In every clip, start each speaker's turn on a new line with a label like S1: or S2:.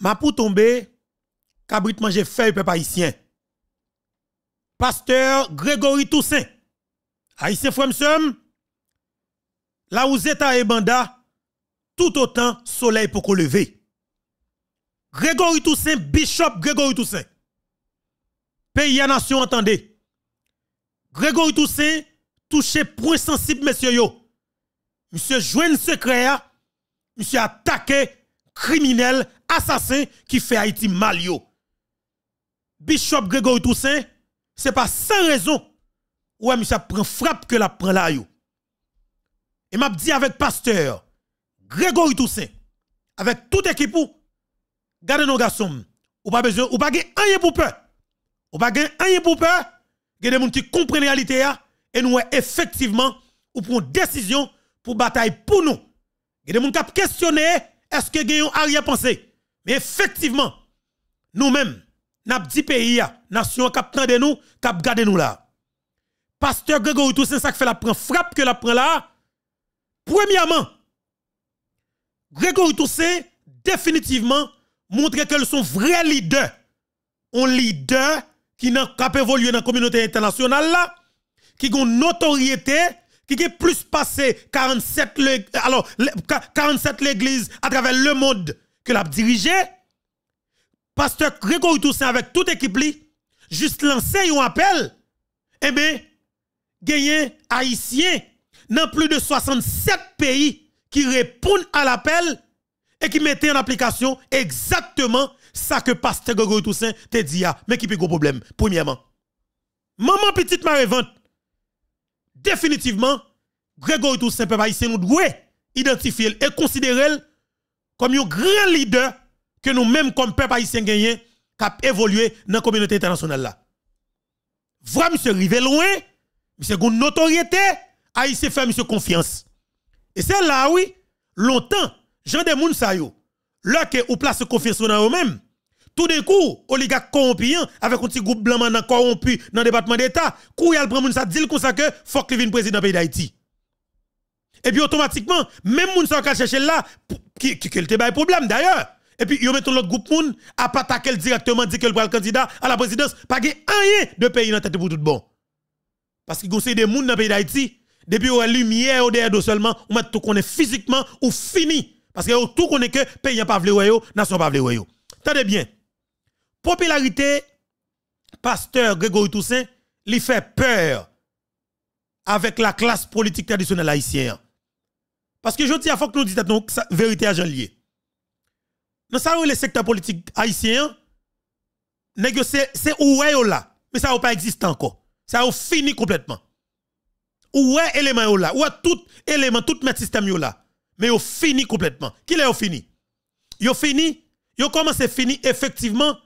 S1: Ma pou tombe, kabrit manje feuille peuple haïtien. Pasteur Grégory Toussaint, haïtien Fremsem, la où Zeta et Banda, tout autant soleil pour qu'on lever. Grégory Toussaint, Bishop Grégory Toussaint. Pays à nation, entendez. Grégory Toussaint, touché point sensible, monsieur yo. Monsieur joint secret, monsieur attaqué, criminel, assassin qui fait Haïti mal yo. Bishop Grégory Toussaint, c'est pas sans raison ouais ça prend frappe que la prend là yo. Et m'a dit avec pasteur Grégory Toussaint avec toute équipe gardez nos garçons ou pas besoin ou pas rien pour peur. Ou pas rien pour peur. Il y a des gens qui comprennent la réalité et nous effectivement ou prend décision pour bataille pour nous. Il y a des gens qui questionné est-ce que un arrière-pensée mais effectivement, nous-mêmes, n'a dit pays nation cap de nous, cap garder nous là. Pasteur Grégory Toussaint ça fait la prend frappe que la prend là. Premièrement, Grégory Toussaint définitivement montre qu'elles sont vrais leaders. Un leader qui n'a pas évolué dans la communauté internationale là, qui ont une notoriété, qui a plus passé 47 alors 47 l'église à travers le monde que l'a dirigé, pasteur Grégory Toussaint avec toute équipe li, juste lancé un appel, eh bien, gagné haïtien dans plus de 67 pays qui répondent à l'appel et qui mettent en application exactement ça que pasteur Grégory Toussaint te dit, mais qui peut gros problème, premièrement. Maman petite vente. définitivement, Grégory Toussaint, pas haïtien, nous doit identifier et considérer comme un grand leader que nous-mêmes, comme peuple haïtien gagné, cap évolué dans la communauté internationale. Là. Vraiment monsieur, rive loin, monsieur, une notoriété, haïtien fait monsieur confiance. Et c'est là, oui, longtemps, Jean de yo, là que ou place confiance dans eux-mêmes, tout d'un coup, oligarque corrompu, avec un petit groupe blanc corrompu dans le département d'État, kou yal prend dit comme ça que faut que vienne président pays d'Haïti. Et puis automatiquement, même moun sa chercher là, qui ont te des problèmes d'ailleurs. Et puis yo mettent l'autre groupe moun à pas directement dit que le candidat à la présidence, pas rien de pays dans tête pour tout bon. Parce qu'il a des moun dans pays d'Haïti, depuis ou lumière ou derrière seulement, on met tout qu'on physiquement ou fini parce que tout qu'on est que pays pas vle yo, nation pas vle yo. Tenez bien. Popularité pasteur Grégory Toussaint lui fait peur avec la classe politique traditionnelle haïtienne. Parce que je dis à faut que nous disions donc vérité à jean lié. Dans le secteur politique haïtien, c'est où est là. Mais ça n'a pas existé encore. Ça a fini complètement. Où est élément là? Où est tout élément, tout le système là? Mais au fini complètement. Qui est fini? Yo fini, yo à fini effectivement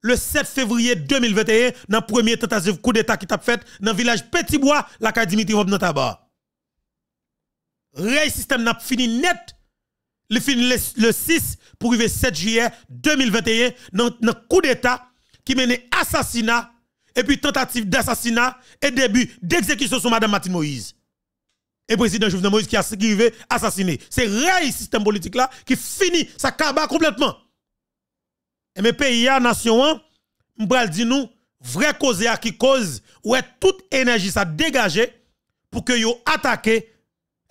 S1: le 7 février 2021 dans la première tentative coup d'état qui t'a fait dans le village Petit Bois, la Dimitri Ray système n'a fini net. Le, le 6 pour arriver 7 juillet 2021 dans un coup d'état qui menait assassinat et puis tentative d'assassinat et début d'exécution sur Mme Martine Moïse. Et président Jovenel Moïse qui a arrivé assassiné. C'est Ray système politique là qui finit sa cabane complètement. Et mes pays, nation, m'bral dit nous, vrai cause à qui cause, est toute énergie ça dégagée pour que yo attaquer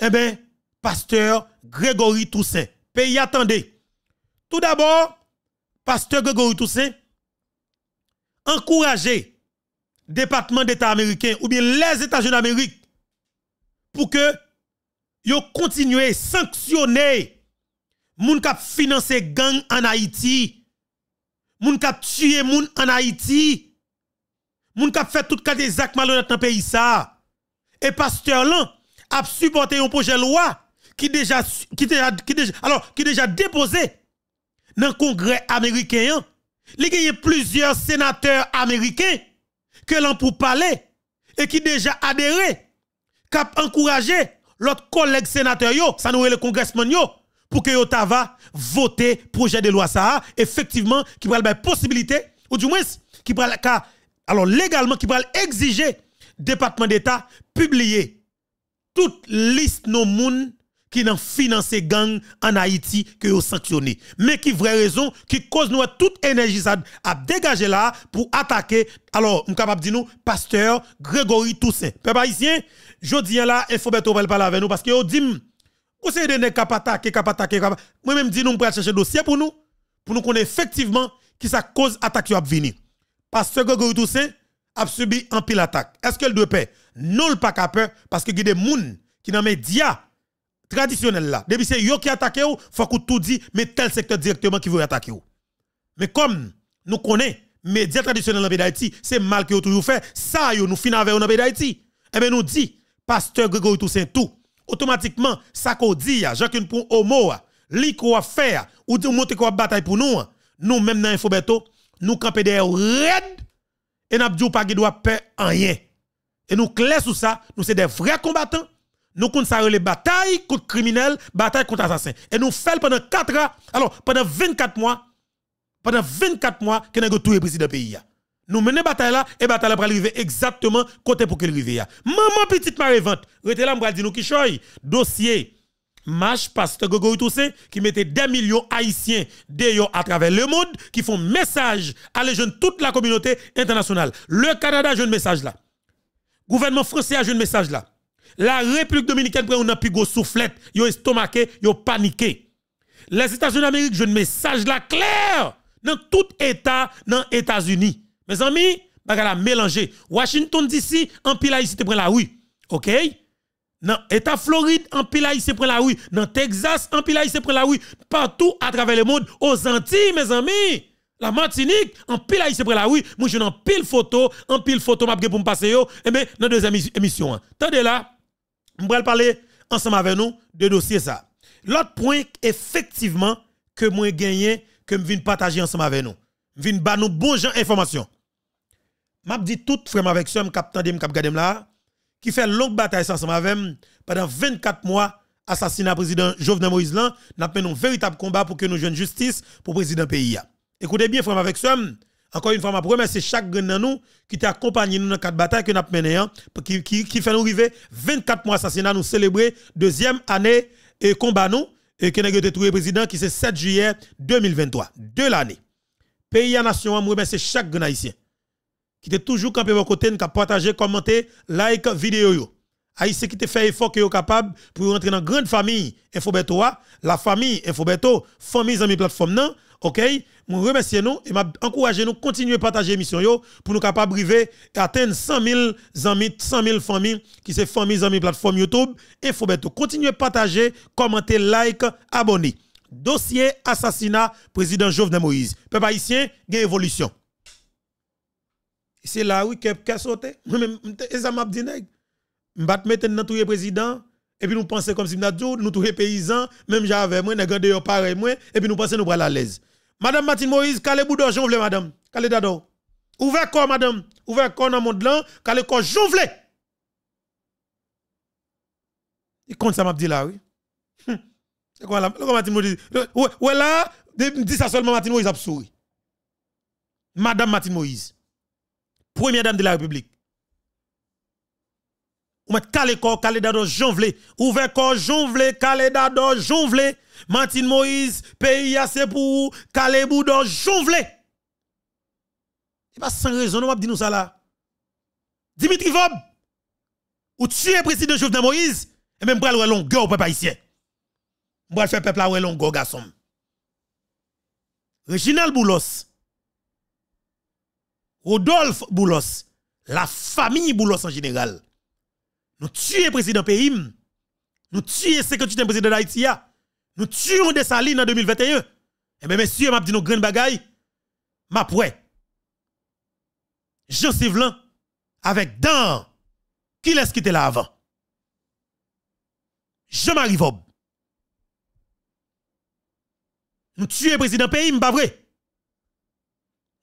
S1: eh bien, pasteur Grégory Toussaint. Pays attendez. Tout d'abord, pasteur Grégory Toussaint encourager département d'État américain ou bien les États-Unis d'Amérique pour que continuez à sanctionner moun kap financer gang en Haïti, moun tué tuer moun en Haïti, moun qui fait tout cas des actes malhonnêtes dans pays Et pasteur là, a supporté un projet de loi qui déjà, qui déjà, qui déjà, alors, qui déjà déposé dans le Congrès américain. Il y a plusieurs sénateurs américains que l'on pour parler et qui déjà adhéré, qui ont encouragé l'autre collègue sénateur, yo, ça nous est le Congrès, yo, pour que Ottawa vote projet de loi ça, effectivement, qui va la ben possibilité, ou du moins, qui va alors légalement, qui va exiger département d'État publier toute liste non moun qui n'ont financé gang en Haïti que ont sanctionné mais qui vraie raison qui cause nous toute énergie à dégager là pour attaquer alors on capable dire nous pasteur Grégory Toussaint peuple haïtien dis là il faut mettre parler avec nous parce que dit conseil de ne cap attaquer cap attaquer moi même dis nous va chercher dossier pour nous pour nous connaître effectivement qui ça cause attaque qui a venir pasteur Grégory Toussaint a subi un pile attaque. Est-ce qu'elle doit peur Non, le pas peur parce que il y a des gens qui dans les médias traditionnels là. Depuis c'est eux qui attaquent, il faut que tout dit mais tel secteur directement qui veut attaquer. Mais comme nous connaissons les médias traditionnels dans pays c'est mal que toujours fait, ça yo nous fin avec en pays Et eh bien nous dit pasteur Grégory Toussaint tout automatiquement ça qu'on dit Jacques pour homo li qu'on va faire ou monter qu'on bataille pour nous nous même dans infobeto nous camper des red et n'a pas de droit en rien. Et nous clairs sur ça, nous sommes des vrais combattants. Nous ça les batailles contre criminels, batailles contre assassins. Et nous faisons pendant 4 ans, alors pendant 24 mois, pendant 24 mois que nous avons tout le président pays. Nous menons bataille là, et bataille pour arriver exactement côté pour qu'elle arrive. Maman petite marée vente, rete là, dit nous qui choy, dossier marche pasteur Gogo Toussaint qui mettait des millions haïtiens d'ailleurs à travers le monde qui font message à les jeunes toute la communauté internationale. Le Canada a un message là. Gouvernement français a un message là. La République dominicaine prend un plus soufflette, yo estomaqué, yo paniqué. Les États-Unis d'Amérique un message là clair dans tout état dans États-Unis. Mes amis, bagala mélanger. Washington DC en pile ici te prend la oui OK? dans l'État Floride, en pile haïtien prend la oui, Dans Texas, en pile haïtien prend la rue. Partout à travers le monde, aux Antilles, mes amis. La Martinique, en pile haïtien prend la oui, Moi, je n'en pile photo, en pile photo, m'a pour me passer Eh bien, dans deuxième émission. Hein. Tendez là, je vais parler ensemble avec nous de dossier ça. L'autre point, effectivement, que moi gagné, que je viens partager ensemble avec nous. Je viens nous bon gens information. M'a dit tout frère avec ce Je tande, vais là qui fait longue bataille ensemble avec pendant 24 mois assassinat président Jovenel Moïse là n'a mené un véritable combat pour que nous jeunes justice pour président pays écoutez bien frère avec ça encore une fois ma chaque grand dans nous qui t'a accompagné nous dans quatre batailles que nous avons mené hein, qui, fait nous arriver 24 mois assassinat nous célébrer deuxième année et combat nous et que nous avons président qui c'est 7 juillet 2023 de l'année pays à nation hein, c'est chaque grand haïtien qui était toujours campé à côté, qui a partagé, commenté, like vidéo. Haïtien qui te fait effort que capable pour rentrer dans grande famille Infobeto la famille Infobeto, famille amis plateforme non, OK remercie nous et m'a encourager nous continuer partager émission yo pour nous capable arriver atteindre 100 000 amis 100 000 familles qui c'est famille amis plateforme YouTube Infobeto. Continuez partager, commenter, like, abonner. Dossier assassinat président Jovenel Moïse. Peuple haïtien, gagne évolution c'est là où qui a sauté. Moi-même, et ça m'a dit, je m'bat mettre dans tout le président, et puis nous pensons comme si nous nous tous les paysans, même j'avais moi, nous d'ailleurs, pareil, moi, et puis nous pensons nous allons à l'aise. Madame Martine Moïse, calé boudon, voulais, madame. Calé dado. Ouvert corps, madame. Ouvert corps dans mon monde là, calé corps, jonfle. Et compte ça m'a dit là, oui. Hum. C'est quoi là? Comment Martine Moïse? Euh, ouais, là, dit ça seulement, Martine Moïse a souri. Madame Martine Moïse première dame de la République. Ou met Kale corps, calé d'ado, jonvle. Ouvert corps, jonvle, calé d'ado, jonvle. Martine Moïse, pays assez pour calé boudo, jonvle. Et pas sans raison, on m'a dit nous ça là. Dimitri Vob, ou es président Jovenel Moïse, et même pral longueur au peuple haïtien. M'bral faire peuple à longueur, garçon. Reginald Boulos, Rodolphe Boulos, la famille Boulos en général, nous tuons le président pays, nous tuons 58 président d'Haïti, nous tuons des salines en 2021. Et eh bien, messieurs, m'a dit nos grandes bagailles, m'a prêt. Jean Sivlan, avec Dan, qui laisse quitter là avant? Jean-Marie Vob. Nous tuons le président pays, pas vrai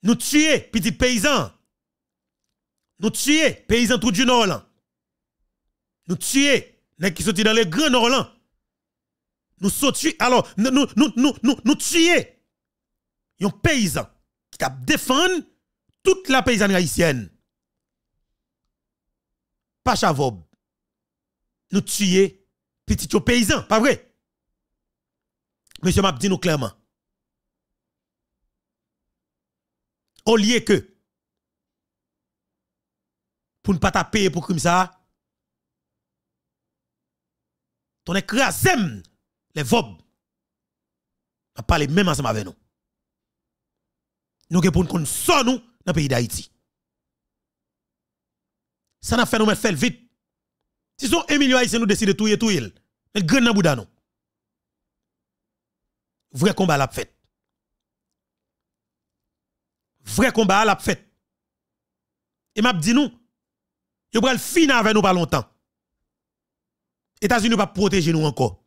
S1: nous tuer petit paysan. Nous tuer paysan tout du nord Nous tuer les qui sont dans les grands nord Nous tuer alors nous nous nous nous nous tuer un paysan qui a défendre toute la paysanne haïtienne. Pas chavob. Nous tuer petit paysan, pas vrai? Monsieur m'a dit nous clairement. au que pour ne pas taper pour crime ça ton écrasem les vob a parlé même ensemble avec nous nous que pour nous nous dans le pays d'Haïti ça n'a fait nous mettre vite si son Emilio Haïtien nous décide de tout tout il grand dans vrai combat l'a fête vrai combat à l'a fête. Et m'a dit nous, prend pral fin avec nous pas longtemps. États-Unis pas protéger nous encore.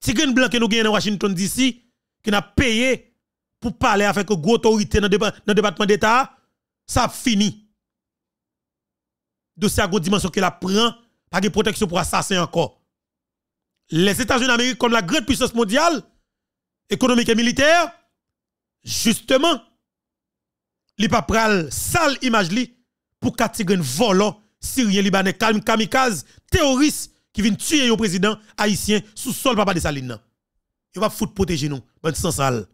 S1: Si Tigre blanc que nous gagnons dans Washington DC qui n'a payé pour parler avec une autorité dans le département d'État, ça fini. Dossier à dimension que la prend, pas de protection pour assassin encore. Les États-Unis d'Amérique comme la grande puissance mondiale économique et militaire, justement, li pa pral sale image li pour catégorie volant syrien libanais kamikaze terroriste qui vient tuer le président haïtien sous sol papa de saline Il va foutre protéger nous bon sans sale.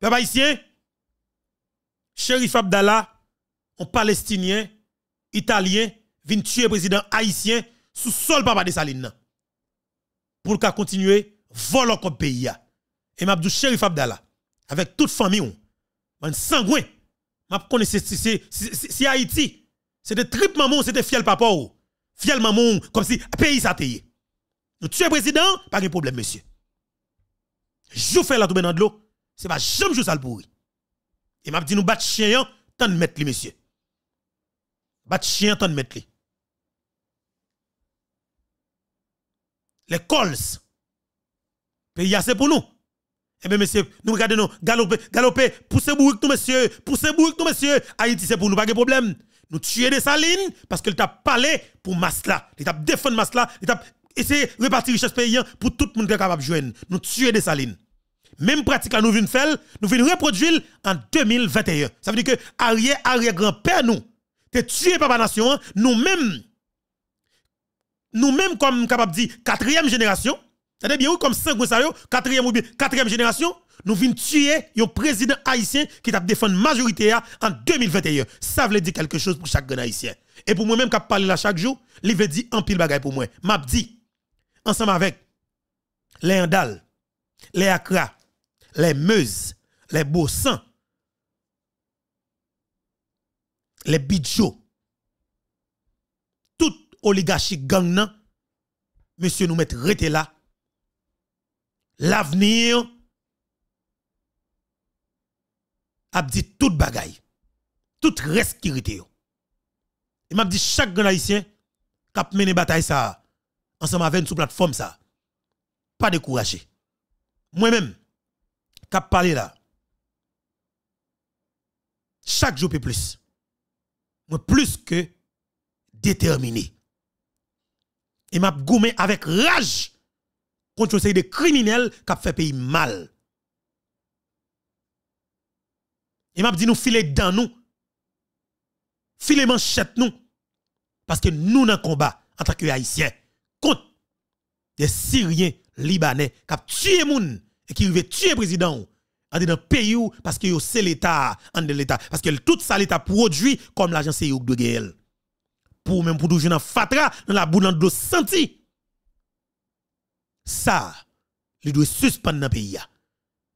S1: Papa haïtien Abdallah un palestinien italien vient tuer président haïtien sous sol papa de saline pour qu'à continuer volant comme pays et m'a Sherif Abdallah avec toute famille un sangouin. M'a connais c'est c'est Haïti. C'est des tripes maman, c'est fiel papa ou. Fiel maman comme si pays s'atteye. Nous tuer président, pas de problème monsieur. Jou la tombe dans l'eau, c'est pas jamais jou ça le pourri. Et m'a dit nous battre chien hein, tant de mettre les monsieur. Battre chien tant de mettre les. Les cols. Pays assez pour nous. Eh bien, messieurs, nous regardons, nous, galopé, pousser poussez bourrique nous, messieurs, poussez bourrique nous, messieurs. Haïti, c'est pour nous, pas de problème. Nous tuer des salines parce que t'a parlé pour Masla. Il t'a défendu Masla, il t'a essayé de répartir richesse paysan pour tout le monde qui est capable de jouer. Nous tuer des salines. Même pratique que nous venons faire, nous venons reproduire en 2021. Ça veut dire que arrière, arrière, grand-père, nous, tuer tué papa nation, hein. nous-mêmes, nous-mêmes, comme capable de dire, quatrième génération, Tendez bien, comme 5 gros quatrième ou bien génération, nous venons tuer le président haïtien qui t'a défendu majorité en 2021. Ça veut dire quelque chose pour chaque haïtien. Et pour moi-même qui parle là chaque jour, il veut dire un pile bagaille pour moi. M'a dit, ensemble avec les Andal, les Akra, les Meuse, les Bossan, les Bidjo, toute oligarchie gang, monsieur nous mettre là l'avenir a dit toute bagaille, toute respirité. Il m'a dit chaque grand haïtien qui a mené bataille ça, ensemble avec nous sous plateforme ça, pas découragé. Moi-même, qui parlé là, chaque jour plus, moi plus que déterminé. Et m'a goumé avec rage contre une série de criminels qui fait pays mal. Et m'a dit nous filer dans nous. Filer manchette nous. Parce que nous dans combat en tant que haïtiens contre des Syriens, Libanais qui tué gens. et qui veulent tuer président en dans pays où parce que c'est l'état en l'état parce que tout ça l'état produit comme l'agence de de Pour même pour toujours dans fatra dans la boule de senti ça, il doit suspendre dans le pays.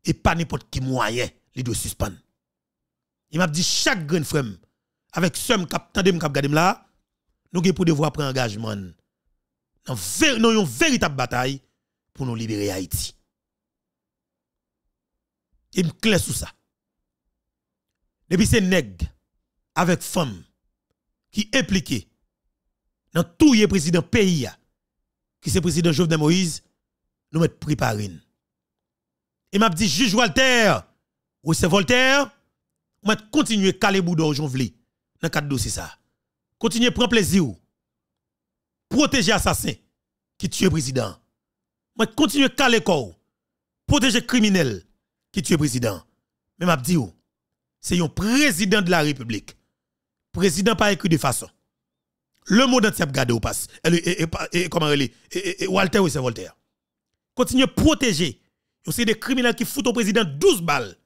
S1: Et pas n'importe qui moyen, il doit suspendre. Il m'a dit chaque grand frère, avec ce qui de cap là, nous devons devoir prendre engagement dans une véritable bataille pour nous libérer Haïti. Il e me clair sur ça. Depuis ces nègres avec femmes qui impliquent dans tout le président pays, qui c'est président Jovenel Moïse, nous mettre préparé. Et m'a dit juge Walter, ou c'est Voltaire, on va continuer caler boudon jonvli dans quatre dossier ça. Continuer prendre plaisir. Protéger assassin qui tue président. On va continuer caler corps. Protéger criminel qui tue président. Mais m'a dit c'est un président de la République. Président pas écrit de façon. Le mot d'antiap gade ou passe. Et, comment elle est Walter ou c'est Voltaire. Continuez à protéger. C'est des criminels qui foutent au président 12 balles.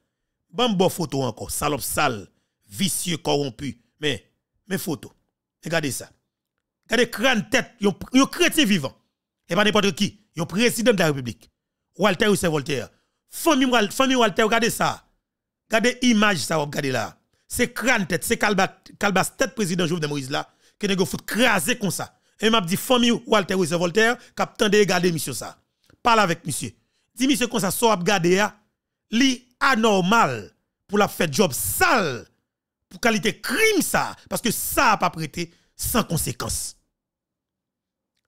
S1: bon photo encore, salope sale, vicieux, corrompu. Mais, mes photos, Regardez ça. Regardez crâne tête, un chrétien vivant. Et pas n'importe qui, un président de la République. Walter ou Voltaire. Famille, Walter, regardez ça. Regardez image ça, regardez là. C'est crâne tête, c'est calbas tête président Jovenel Moïse là, qui n'est pas craser comme ça. Et m'a dit famille Walter ou Voltaire, capitaine de regardez, monsieur ça parle avec monsieur. Dis monsieur qu'on ça, à à là li anormal pour la faire job sale, pour qualité crime ça, parce que ça n'a pas prêté sans conséquence.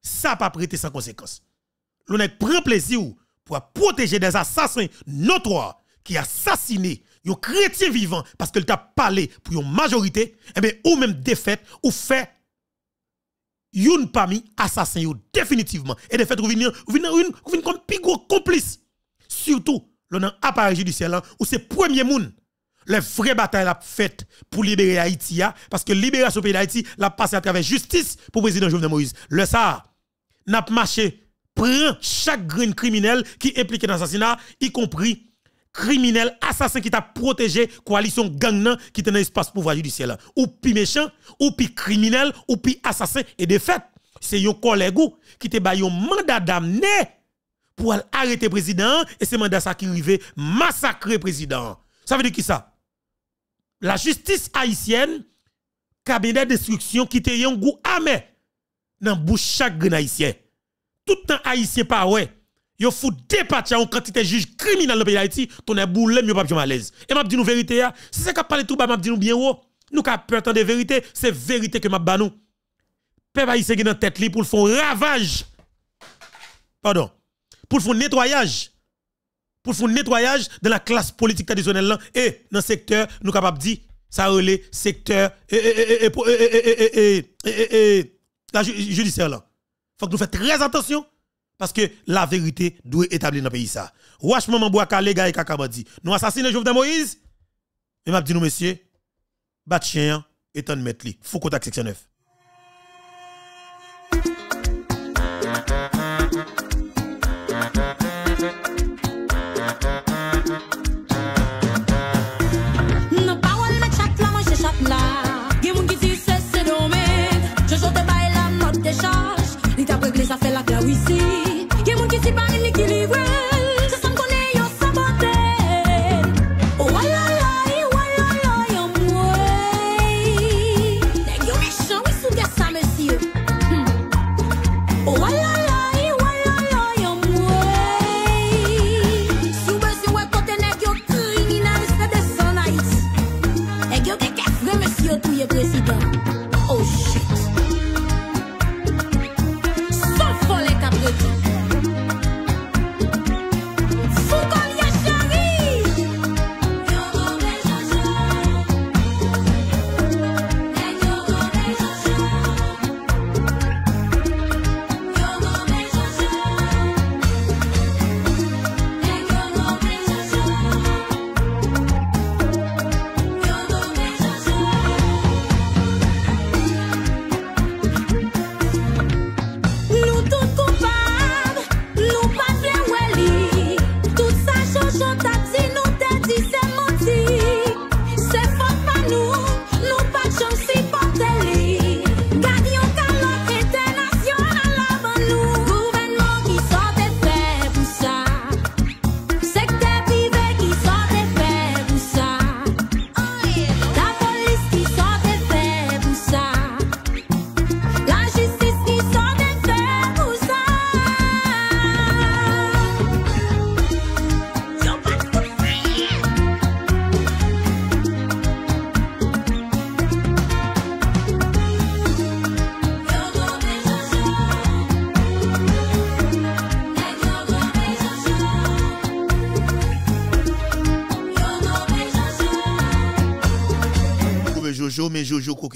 S1: Ça n'a pas prêté sans conséquence. L'on prend plaisir pour protéger des assassins notoires qui assassiné un chrétien vivant parce qu'il t'a parlé pour une majorité, et eh bien, ou même défaite, ou fait Youn parmi assassin yo définitivement et de fait vous venez comme pigo complice surtout l'on a appareil judiciaire là où c'est premier moun les vraies batailles la fête pour libérer Haïti parce que libération pays d'Haïti l'a passé à travers justice pour président Jovenel Moïse le ça n'a pas marché prend chaque grain criminel qui est impliqué dans l'assassinat y compris criminel, assassin qui t'a protégé, coalition gang qui t'a dans espace pouvoir judiciaire. Ou pi méchant, ou pi criminel, ou pi assassin. Et de fait, c'est yon collègue qui te bayon mandat d'amener pour arrêter le président. Et ce mandat ça qui arrive, massacrer président. Ça veut dire qui ça? La justice haïtienne, cabinet destruction qui te yon goût amè dans bouche chaque haïtien. Tout un temps haïtien pas ouais. Vous fout départir en quantité de juges criminels dans le pays d'Haïti, ton est boule, mieux pas à l'aise. Et m'a dit nous vérité, si c'est qu'à de tout bas, m'a dit nous bien haut, nous qu'a peur de vérité, c'est vérité que m'a ban nous. Peuple haïtien dans tête pour le fond ravage. Pardon. Pour le fond nettoyage. Pour le fond nettoyage de la classe politique traditionnelle et dans le secteur nous pas dit ça relève secteur et la judiciaire là. Faut que nous fassions très attention parce que la vérité doit établir dans le pays. Ça. Wash maman Bouakale, gars et Kakabadi. Nous assassinons Jovenel Moïse. Et m'a dit nous, messieurs, bat chien et de mettre Faut qu'on section 9.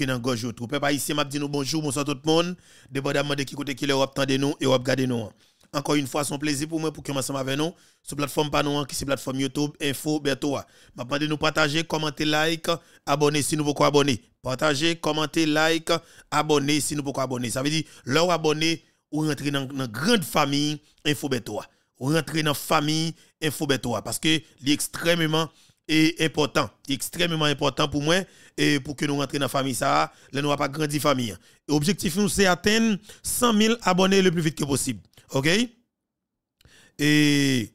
S1: qui dans gorge Peuple haïtien m'a dit nous bonjour, bonsoir tout le monde. Dépendamment de qui côté qui l'Europe tendez nous et Europe regardez nous. Encore une fois, son plaisir pour moi pour que ensemble avec nous sur plateforme Panon hein, qui c'est plateforme YouTube Info Bertoa. M'a de nous partager, commenter, like, abonner si nous quoi abonner. Partager, commenter, like, abonner si nous quoi abonner. Ça veut dire leur abonner ou rentrer dans une grande famille Info bientôt Ou rentrer dans famille Info Bertoa parce que l'extrêmement et important, extrêmement important pour moi et pour que nous rentrions dans la famille ça, là nous pas grandi famille. Objectif nous c'est d'atteindre 100 000 abonnés le plus vite que possible. OK Et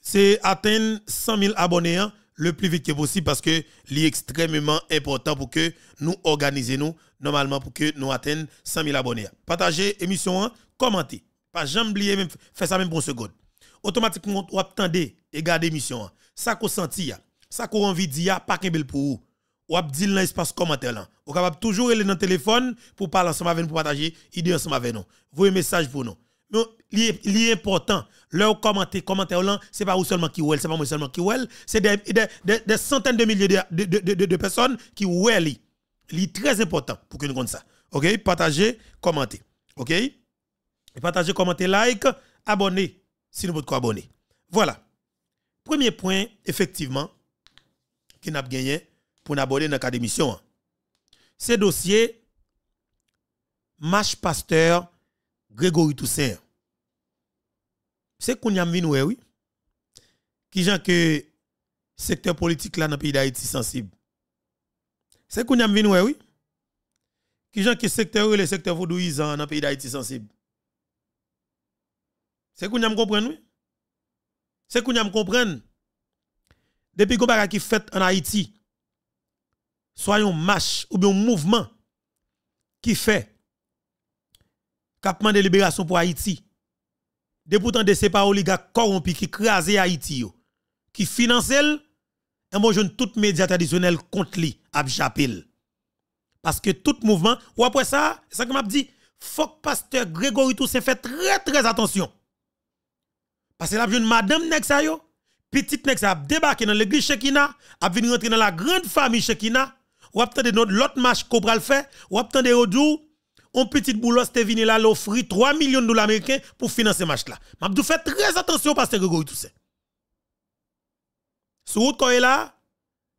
S1: c'est atteindre 100 000 abonnés hein, le plus vite que possible parce que c'est extrêmement important pour que nous organisions nous normalement pour que nous atteignions 100 000 abonnés. Partagez émission, hein, commentez. Pas jamais oublier, faites ça même pour une seconde. Automatiquement, vous attendez et gardez l'émission. Hein ça qu'on senti ça qu'on envie de dire pas qu'un bel pour vous ou ap dans espace commentaire là ou capable toujours aller dans téléphone pour parler ensemble avec nous pour partager idée ensemble avec nous un message pour nous mais est important leur commenter commentaire ce c'est pas seulement qui ouel c'est pas moi seulement qui ouel c'est des centaines de milliers de, de, de personnes qui ouel il li très important pour que nous compte ça OK partager commenter OK Partagez, partager commenter like abonner si nous pouvez abonner voilà Premier point, effectivement, qui n'a gagné pour aborder dans la mission. Hein. C'est dossier Marche Pasteur Grégory Toussaint. Hein. C'est qu'on y a eh oui. Qui gens que secteur politique là dans le pays d'Haïti sensible. C'est qu'on y a eh oui. Qui gens que secteur le secteur vaudouisant dans le pays d'Haïti sensible. C'est qu'on y a oui. C'est qu'on me comprendre. Depuis qu'on a qui fait en Haïti, soit un marche ou bien un mouvement qui fait capement de libération pour Haïti. Depuis pourtant de ces oligarques corrompus qui crase Haïti, qui financent, et moi je toute média traditionnel contre lui, abjapil. Parce que tout mouvement, ou après ça, ce que m'a dit, faut que pasteur Grégory Toussaint fait très très attention. Parce que la une madame nek sa yo, petite nek sa débarqué dans l'église Shekina, a venir rentrer dans la grande famille Shekina, ou attendre notre l'autre match qu'on va fait, ou attendre au un petite boulot te vini là l'offrir 3 millions de dollars américains pour financer match là. M'abdou fait très attention pasteur tout ça. Sous route quand là,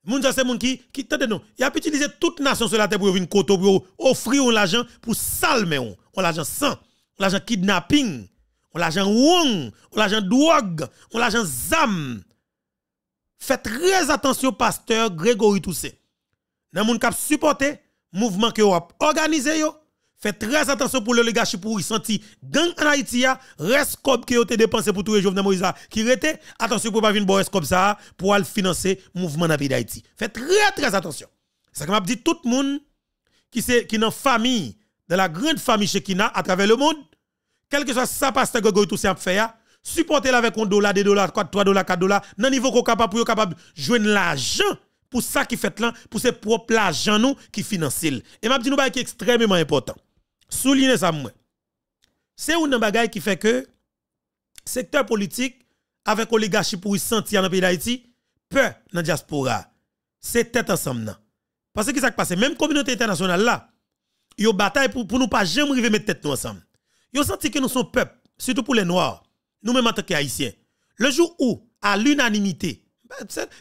S1: moun c'est moun qui qui tande non, il a utilisé toute nation sur la terre pour venir koto pour offrir l'argent pour salmer on, l'argent sans, l'argent kidnapping on l'agent Wong, on l'agent drogue, on l'agent zam. Faites très attention, pasteur Grégory Toussaint. Dans mon cap supporter mouvement que vous organisé faites très attention pour l'oligarchie pour y senti gang en Haïti reste comme que vous avez dépensé pour tous les de Moïse qui rete, attention pour pas venir boire comme ça pour financer financer mouvement dans vie d'Haïti. Faites très très attention. C'est comme m'a dit tout le monde qui est dans la famille, de la grande famille Chekina à travers le monde quel que soit ça, pasteur que tout ça faire, hein. supporter avec un dollar, deux dollars, trois dollars, quatre dollars, dans niveau qu'on capable pour capable joindre l'argent pour ça qui fait là, pour ses propres l'argent nous qui financent. Et m'a dit nous bah, qui extrêmement important. Soulignez ça moi. C'est une bagaille qui fait que secteur politique avec oligarchie pour y sentir dans le pays d'Haïti, peur dans la diaspora. C'est tête ensemble. Parce que ça qui passe, même communauté internationale là, bataille pour, pour nous pas jamais arriver mettre tête ensemble. Yo senti que nous sommes peuple, surtout pour les noirs, nous-mêmes en tant qu'haïtiens. Le jour où à l'unanimité, bah,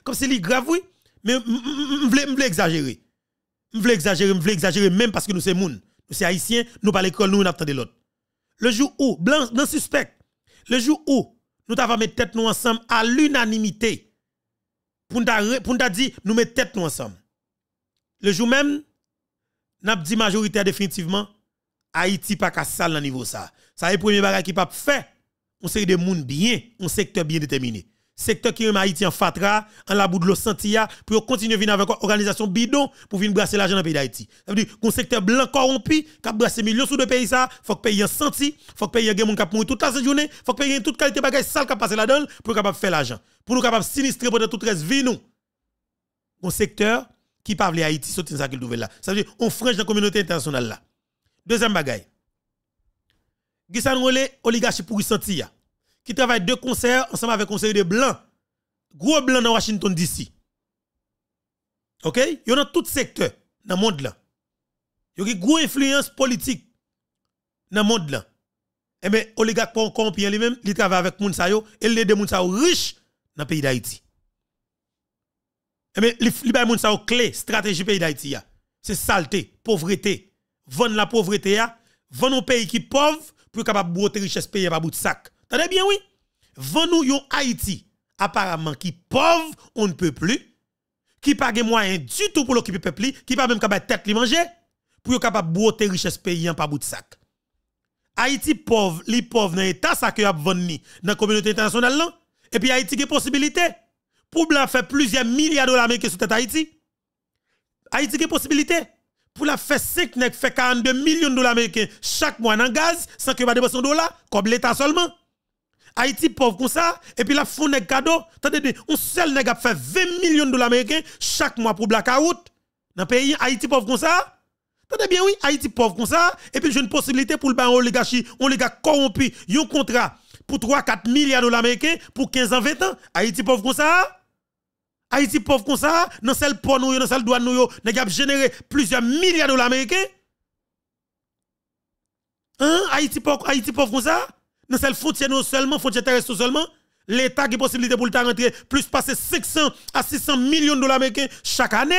S1: comme c'est grave oui, mais je voulais exagérer. Je voulais exagérer, je veux exagérer même parce que nous sommes moun. Nous sommes haïtiens, nous pas l'école, nous de l'autre. Le jour où blanc non suspect, le jour où nous avons mis tête nous ensemble à l'unanimité pour nous dire nous mettons tête nous ensemble. Le jour même, nous avons dit majoritaire définitivement Haïti pas qu'à sale dans niveau ça. Ça est premier bagage qui pas fait. On sait des monde bien, un secteur bien déterminé. Secteur qui est Haïti en fatra, en la bout de l'eau santia pour continuer venir avec organisation bidon pour venir brasser l'argent dans le pays d'Haïti. Ça veut dire qu'un secteur blanc corrompu qui a brassé millions sous le pays il faut que pays en senti, faut que pays en gens qui toute la journée, faut que pays toute qualité bagage sale qui passé là-dedans pour capable faire l'argent. Pour nous capable sinistrer pendant toute reste vie nous. Un secteur qui parle Haïti, c'est ça qu'il là. Ça veut dire on frange dans la communauté internationale là. Deuxième bagaille. Gissan Rolé, oligarchie pour sentir qui travaille deux concerts ensemble avec conseiller de blanc. Gros blanc dans Washington DC. OK? y a tout secteur dans le monde là. a une gros influence politique dans le monde là. Et eh mais ben, oligarque pour bien lui-même, il travaille avec moun sa yo et les deux moun sa riches dans le pays d'Haïti. Et eh mais ben, il bail moun sa clé stratégie pays d'Haïti C'est saleté, pauvreté, vendre la pauvreté, vendre un pays qui pauvre pour capable de richesse payer par bout de sac. Tenez bien, oui. Vendre nous Haïti, apparemment, qui pauvre, on ne peut plus, qui n'a pas de du tout pour l'occuper peuple, qui n'a pas même capable de tête manger, pour capable de richesse payer pas bout de sac. Haïti pauvre, li pauvres dans l'État, ça que a vendu dans la communauté internationale. Et puis Haïti a possibilité pour blanc faire plusieurs milliards de dollars sur tête Haïti. Haïti a possibilité pour la faire 5 nèg fait 42 millions de dollars américains chaque mois dans gaz sans que pas dollars comme l'état seulement Haïti pauvre comme ça et puis la fond nèg cadeau bien on seul nèg a fait 20 millions de dollars américains chaque mois pour blackout dans pays Haïti pauvre comme ça Tendez bien oui, Haïti pauvre comme ça, et puis j'ai une possibilité pour le bain oligarchie, l'a corrompu, un contrat pour 3-4 milliards de dollars américains pour 15 ans, 20 ans. Haïti pauvre comme ça. Haïti pauvre comme ça, dans celle pour nous, dans celle douane nous, nous avons généré plusieurs milliards de dollars américains. Hein? Haïti pauvre, Haïti pauvre comme ça, dans celle frontière nous seulement, seulement, l'État qui a possibilité pour le rentrer plus passer 500 à 600 millions de dollars américains chaque année.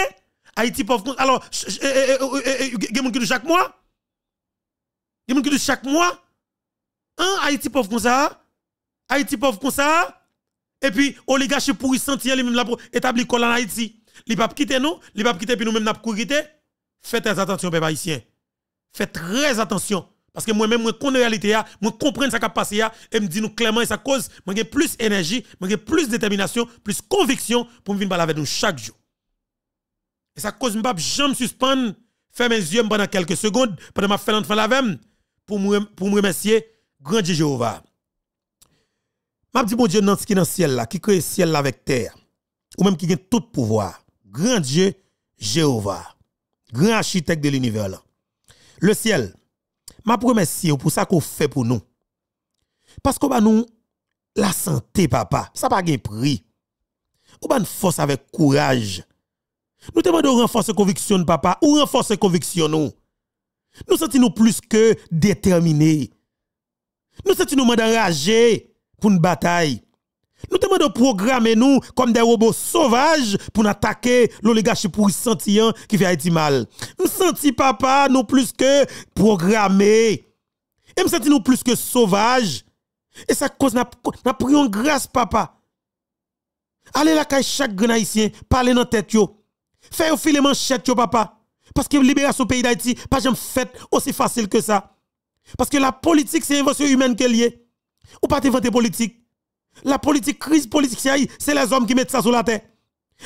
S1: Haïti pauvre. Alors, il y a qui chaque mois. Il y a qui chaque mois. Hein? Haïti pauvre comme ça. Haïti pauvre comme ça. Et puis, oligarchie sentir pour même établi col en Haïti. Il ne pas quitter nous, il ne pas quitter, puis nous-mêmes, pas quitter Faites attention, peuple haïtien. Faites très attention. Parce que moi-même, je connais la réalité, je ah, comprends ce qui a passé, ah, et me dis nous clairement, ça cause, j'ai plus d'énergie, j'ai plus de détermination, plus de conviction pour me venir parler avec nous chaque jour. Et ça cause, je ne jamais suspendre, ferme mes yeux pendant quelques secondes, pendant ma faire l'enfant la même, pour me remercier, grand Dieu Jéhovah. M'a dit bon Dieu dans ce ciel là, qui crée ciel là avec terre ou même qui gagne tout pouvoir. Grand Dieu Jéhovah, grand architecte de l'univers Le ciel. M'a remercie pour ça qu'on fait pour nous. Parce qu'on va nous la santé papa, ça pas gain prix. Ou une force avec courage. Nous demandons de renforcer conviction papa ou renforcer conviction nous. Nous sentons plus que déterminés. Nous sentons nous enragés pour une bataille. Nous demandons de programmer nous comme des robots sauvages pour attaquer l'oligarchie sentir qui fait Haïti mal. Nous senti papa nous plus que programmés. Et nous senti nous plus que sauvages. Et ça cause n'a en grâce papa. Allez la caille chaque grand haïtien, parlez dans tête yo. Faites filet manchette yo papa. Parce que libération pays d'Haïti pas jamais fait aussi facile que ça. Parce que la politique c'est une invention humaine qu'elle est. Ou pas t'inventer politique. La politique, crise politique, c'est les hommes qui mettent ça sur la terre.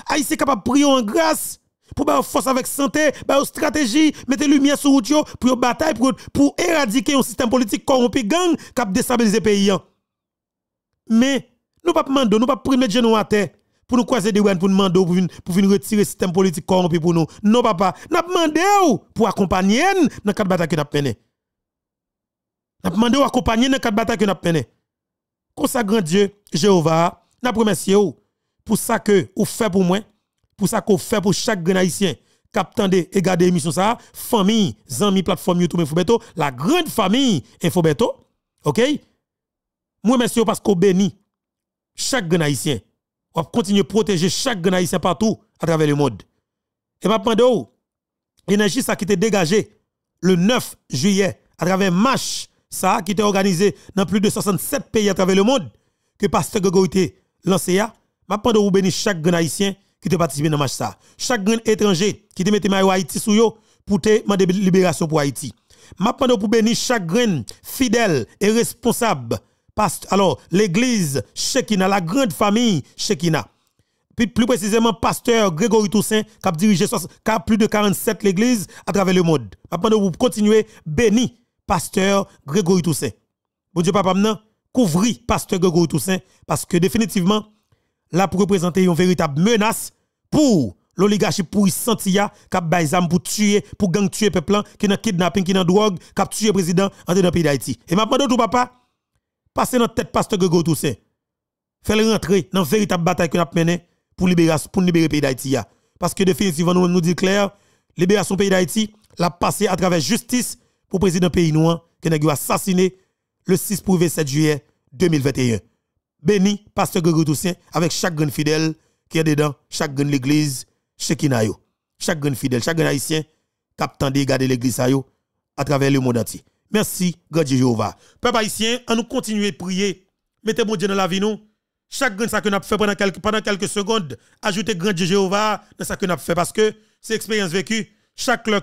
S1: Haïti c'est capable de prier en grâce pour avoir force avec santé, une stratégie, mettre lumière sur route pour bataille pour, pour éradiquer un système politique corrompu gang qui a le pays. Hein. Mais nous pas demander, nous pas de genou à terre pour nous croiser des pour nous demander pour pour retirer le système politique corrompu pour nous. Non papa, nous demandé pour accompagner dans le cadre de bataille que nous N'a demandé ou accompagner dans quatre batailles que n'a mené. Comme ça grand Dieu Jéhovah, n'a remercié pour ça que ou fait pour moi, pour ça qu'on fait pour chaque grand haïtien qui et garder l'émission. ça, famille, amis plateforme YouTube Infobeto, la grande famille Infobeto. OK Moi remercie parce qu'on bénissez chaque grand haïtien. On va continuer à protéger chaque grand partout à travers le monde. Et vous ou, l'énergie ça qui était dégagée le 9 juillet à travers marche ça qui était organisé dans plus de 67 pays à travers le monde que pasteur Gregory était lancé je m'a pas vous bénir chaque grand haïtien qui te participé dans match ça chaque grand étranger qui te mette maillot Haïti sous yo pour te demander libération pour Haïti m'a pas de vous bénir chaque grand fidèle et responsable alors l'église Shekina la grande famille Shekina plus, plus précisément pasteur Grégory Toussaint qui a dirigé plus de 47 l'église à travers le monde m'a pas vous continuer béni pasteur Grégory Toussaint. Bon Dieu, papa, maintenant, couvri pasteur Grégory Toussaint parce que définitivement, là pour représenter une véritable menace pour l'oligarchie puissante qui a pour tuer, pour gang tuer peuple, qui a kidnapping, qui a drogue, qui a tué président dans le pays d'Haïti. Et maintenant, tout papa, passez dans tête pasteur Grégory Toussaint. Faites-le rentrer dans la véritable bataille que nous avons menée pour libérer, pour le pays d'Haïti. Parce que définitivement, nous nous dit clair, libération pays d'Haïti, la passer à travers justice, pour président pays noir qui a assassiné le 6 pour 27 juillet 2021. Béni, pasteur Grégory Toussaint, avec chaque grand fidèle qui est dedans, chaque grand l'église, Shekinayo. Chaque grand fidèle, chaque grand haïtien, captant de garder l'église à travers le monde entier. Merci, grand Dieu Jéhovah. Peuple haïtien, à nous continuer à prier. Mettez mon Dieu dans la vie nous. Chaque grand ça que nous fait pendant quelques, pendant quelques secondes, ajoutez grand Dieu Jéhovah dans ce que nous fait parce que c'est l'expérience vécue. Chaque fois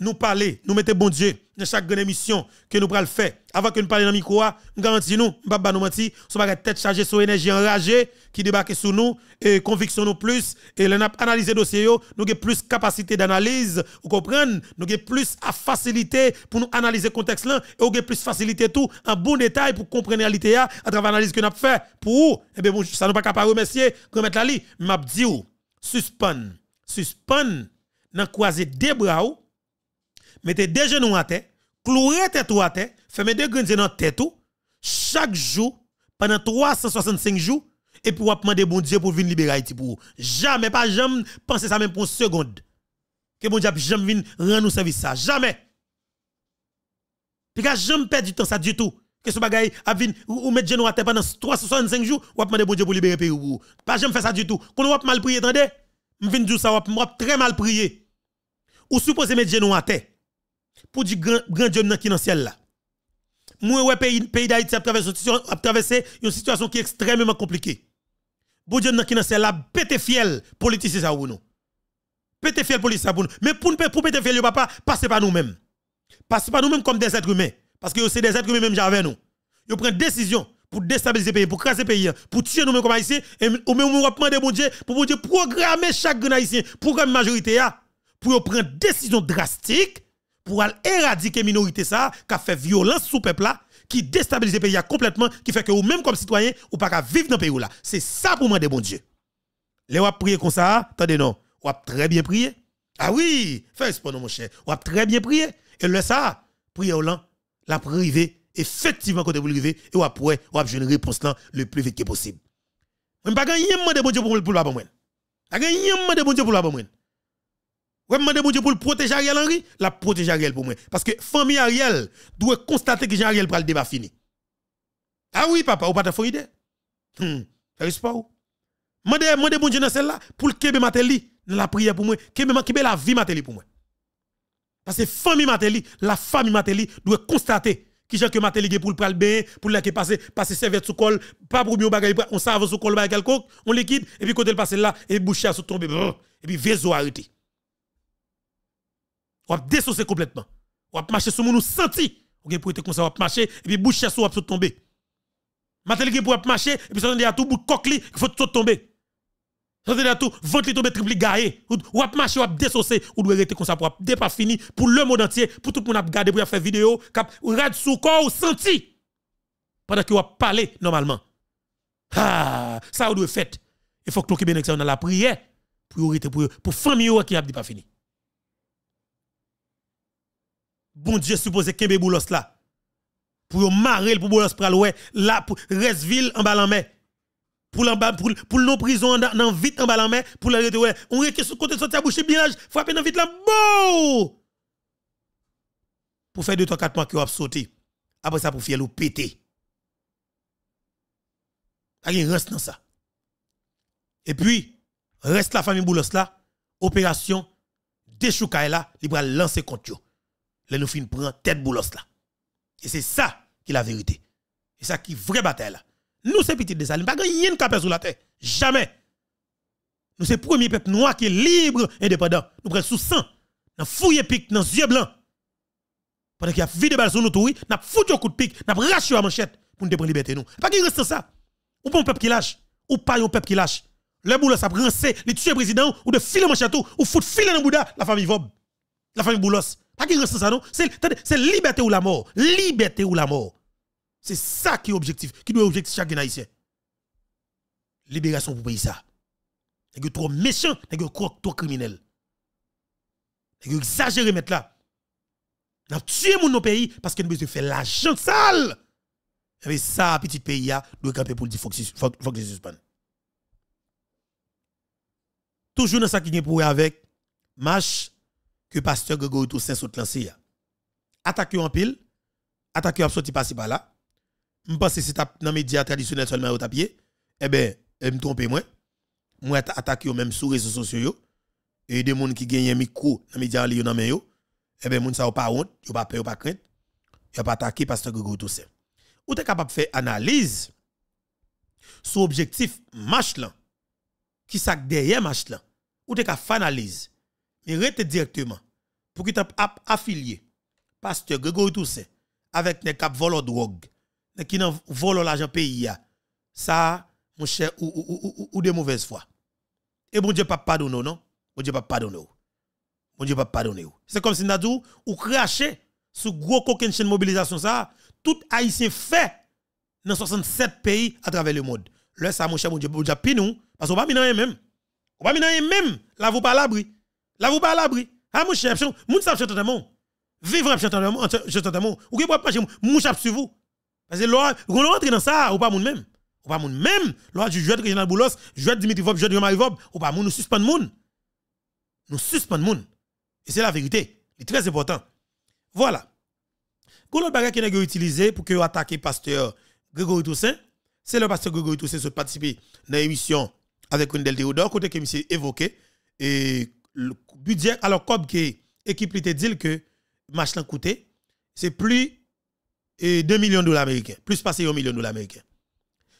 S1: nous parler, nous mettre bon Dieu dans chaque grande émission que nous prenons fait. Avant que nous parlions dans le micro, nous garantissons, nous ne nous mentir, nous sommes tête chargée sur énergie enragée qui débarque sur nous et conviction nous plus. Et nous avons analysé le dossier, nous avons plus capacité d'analyse, vous comprenez? Nous avons plus à facilité pour nous analyser le contexte là et nous avons plus facilité tout en bon détail pour comprendre la réalité à travers l'analyse que nous avons fait. Pour et eh bien, bon, ça nous pas capable de remercier, remettre la map Je dis, suspend, suspend, dans croiser des bras mettez deux genoux à terre, clouez tête à terre, fermez deux genoux dans tête chaque jour pendant 365 jours et puis vous bon Dieu pour venir libérer Haïti Jamais pas jamais pensez ça même pour une seconde. Que bon Dieu jamais venir rendre nous service ça, jamais. Puis jamais perdre du temps ça du tout. Que ce bagay a vin ou mettre genou à terre pendant 365 jours, ou demander bon Dieu pour libérer pays Pas jamais faire ça du tout. Quand vous mal prier, attendez. Je viens dire ça, va très mal prier. Ou supposé mettre genou à terre pour du grand, grand Dieu qui dans ciel là. Moi, à pays, d'Haïti a traversé, une situation qui est extrêmement compliquée. Bon Dieu dans dans ciel la pété fiel, politicien ça ou non. Pété fiel, politicien ça ou non. Mais pour, pour pété fiel, papa, passez par nous-mêmes. Passez par nous-mêmes comme des êtres humains. Parce que c'est des êtres humains même j'avais nous. Ils prennent décision pour déstabiliser le pays, pour casser le pays, pour tuer nous-mêmes comme haïtiens, et au même moment, demander bon Dieu, pour programmer chaque haïtien, programmer majorité, pour prendre décision drastique pour éradiquer minorité ça, qui fait violence sous peuple là, qui déstabilise le pays complètement, qui fait que vous, même comme citoyen, pouvez pas vivre dans le pays là. C'est ça pour moi des bon Dieu. Les wap prier comme ça, attendez non, ou très bien prié Ah oui, fais ce mon cher. ou très bien prié Et le ça, prier au la privé, effectivement, quand vous l'arrivez, et wap ouais, a une réponse là le plus vite que possible. Même pas gagner de bon Dieu pour le pour la a Pas gagner de bon Dieu pour la vous demandez mon Dieu pour protéger Ariel Henry, la protéger Ariel pour moi. Parce que famille Ariel doit constater que j'ai ariel pour le débat fini. Ah oui, papa, ou pas de faux idée. ça risque pas ou. Mandez, demande mon Dieu dans celle-là pour le kebe Mateli, dans la prière pour moi. Kebe, kebe la vie Mateli pour moi. Parce que famille Mateli, la famille Mateli doit constater que j'ai que Mateli pour le pral bien, pour le passer, passer serviette sous col, pas pour mieux bagaille, on serve sous col on liquide, et puis quand elle passe là, et bouche à sous tomber, et puis vaisseau arrêté. Ou ap désosé complètement. Ou ap marcher sur moun ou senti. Ou gen être comme ça, ou ap et puis bouche sou ap saute tomber. Matel gen pour ap et puis ça à tout bout coquille, il faut tout tomber. Ça à tout, ventre li tomber triple gaé. Ou ap marcher, ou ap désosé, ou doit rester comme ça pour ap pas fini, pour le monde entier, pour tout le monde ap gardé, pour faire vidéo, cap, ou rad sous corps ou senti. Pendant que ou ap normalement. Ah, ça ou doit fait. Il faut que l'on qui bien a la prière, Pour pour pour famille qui a pas fini bon Dieu supposé Kembe Boulos là. Pour marrer pour Boulos praloué, ouais, là pour Resville en bas en mer. Pour pour pour non prison en vite en bas pour l'arrêter ouais. On est sur côté sortir bouche bien frapper dans vite là. Bon! Pour faire 2 3 quatre mois qui a sauté. Après ça pour faire le péter. A reste dans ça. Et puis reste la famille Boulos là, opération là, il va lancer contre les nous fin prend tête boulos là. Et c'est ça qui est la vérité. Et ça qui est vraie bataille là. Nous c'est petit de ça, nous pas rien capable sur la terre. Jamais. Nous c'est premiers peuples noirs qui libres libre, indépendants. Nous prenons sous sang. Nous fouillons pic dans les yeux blancs. Pendant qu'il y a vide balle sur nous tout, n'a foutu un coup de pic, n'a raché la manchette pour nous prendre liberté nous. Pas rester reste ça. Ou pas un peuple qui lâche, ou pas un peuple qui lâche. Le boulot ça prend, les tuer président ou de filer manchette ou foutre filer dans Bouddha, la famille Vob. La famille Boulos. Pas qui reste ça, non? C'est liberté ou la mort. Liberté ou la mort. C'est ça qui est objectif, qui doit être objectif chaque haïtien. Libération pour pays ça. nest que trop méchant, nest que trop criminel. nest trop exagéré mettre là. N'a tué mon pays parce que a besoin faire l'argent sale. Et ça, petit pays a, doit camper pour dire faut que suspend. Toujours dans ça qui est pour avec, marche le pasteur Grégory Toussaint saute lancé. Attaque en pile, attaque en sorti par par-là. Je pense que si dans les médias traditionnels seulement au tapis. eh bien, je eh, me trompe moi. attaqué attaque même sur les réseaux sociaux. Et des gens qui gagnent un micro dans les médias, ils n'ont Eh bien, les gens pas honte, ils pas peur, ils pas crainte. Ils pas attaqué pasteur Grégory Toussaint. Ou es capable de faire analyse sur objectif match là. Qui sac derrière match là. Ou capable de faire analyse. Mais rete directement pour qu'il t'a affilié pasteur Grégory Toussaint avec les cap volant drogue qui nan volo l'argent pays ça mon cher ou, de mauvaise foi et bon Dieu pas pardonne non bon Dieu pas pardonner bon Dieu pas c'est comme si Nadou ou craché sous gros coquin de mobilisation ça tout haïtien fait dans 67 pays à travers le monde là ça mon cher mon Dieu bon Dieu nous, parce qu'on pas mis dans même on pas mis même là vous pas l'abri là vous pas l'abri ah, mon cher, mon sap chantant d'amour. Vivre chantant d'amour, chantant d'amour. Ou que pas pas mon sur vous. Parce que là, on rentre dans ça, ou pas mon même. Ou pas mon même. Là, du joueur de Régional Boulos, jouet de Dimitri Vob, joueur de Marie Vob, ou pas moun nous suspend moun. Nous suspend moun. Et c'est la vérité. C'est très important. Voilà. Quand l'autre bagage qui a utilisé pour que attaquer pasteur Grégory Toussaint, c'est le pasteur Grégory Toussaint qui participe à l'émission avec Rundel Deodor, côté que monsieur évoqué, et budget, alors comme l'équipe te dit que le match coûté, c'est plus de 2 millions de dollars américains, plus passé 1 million de dollars américains.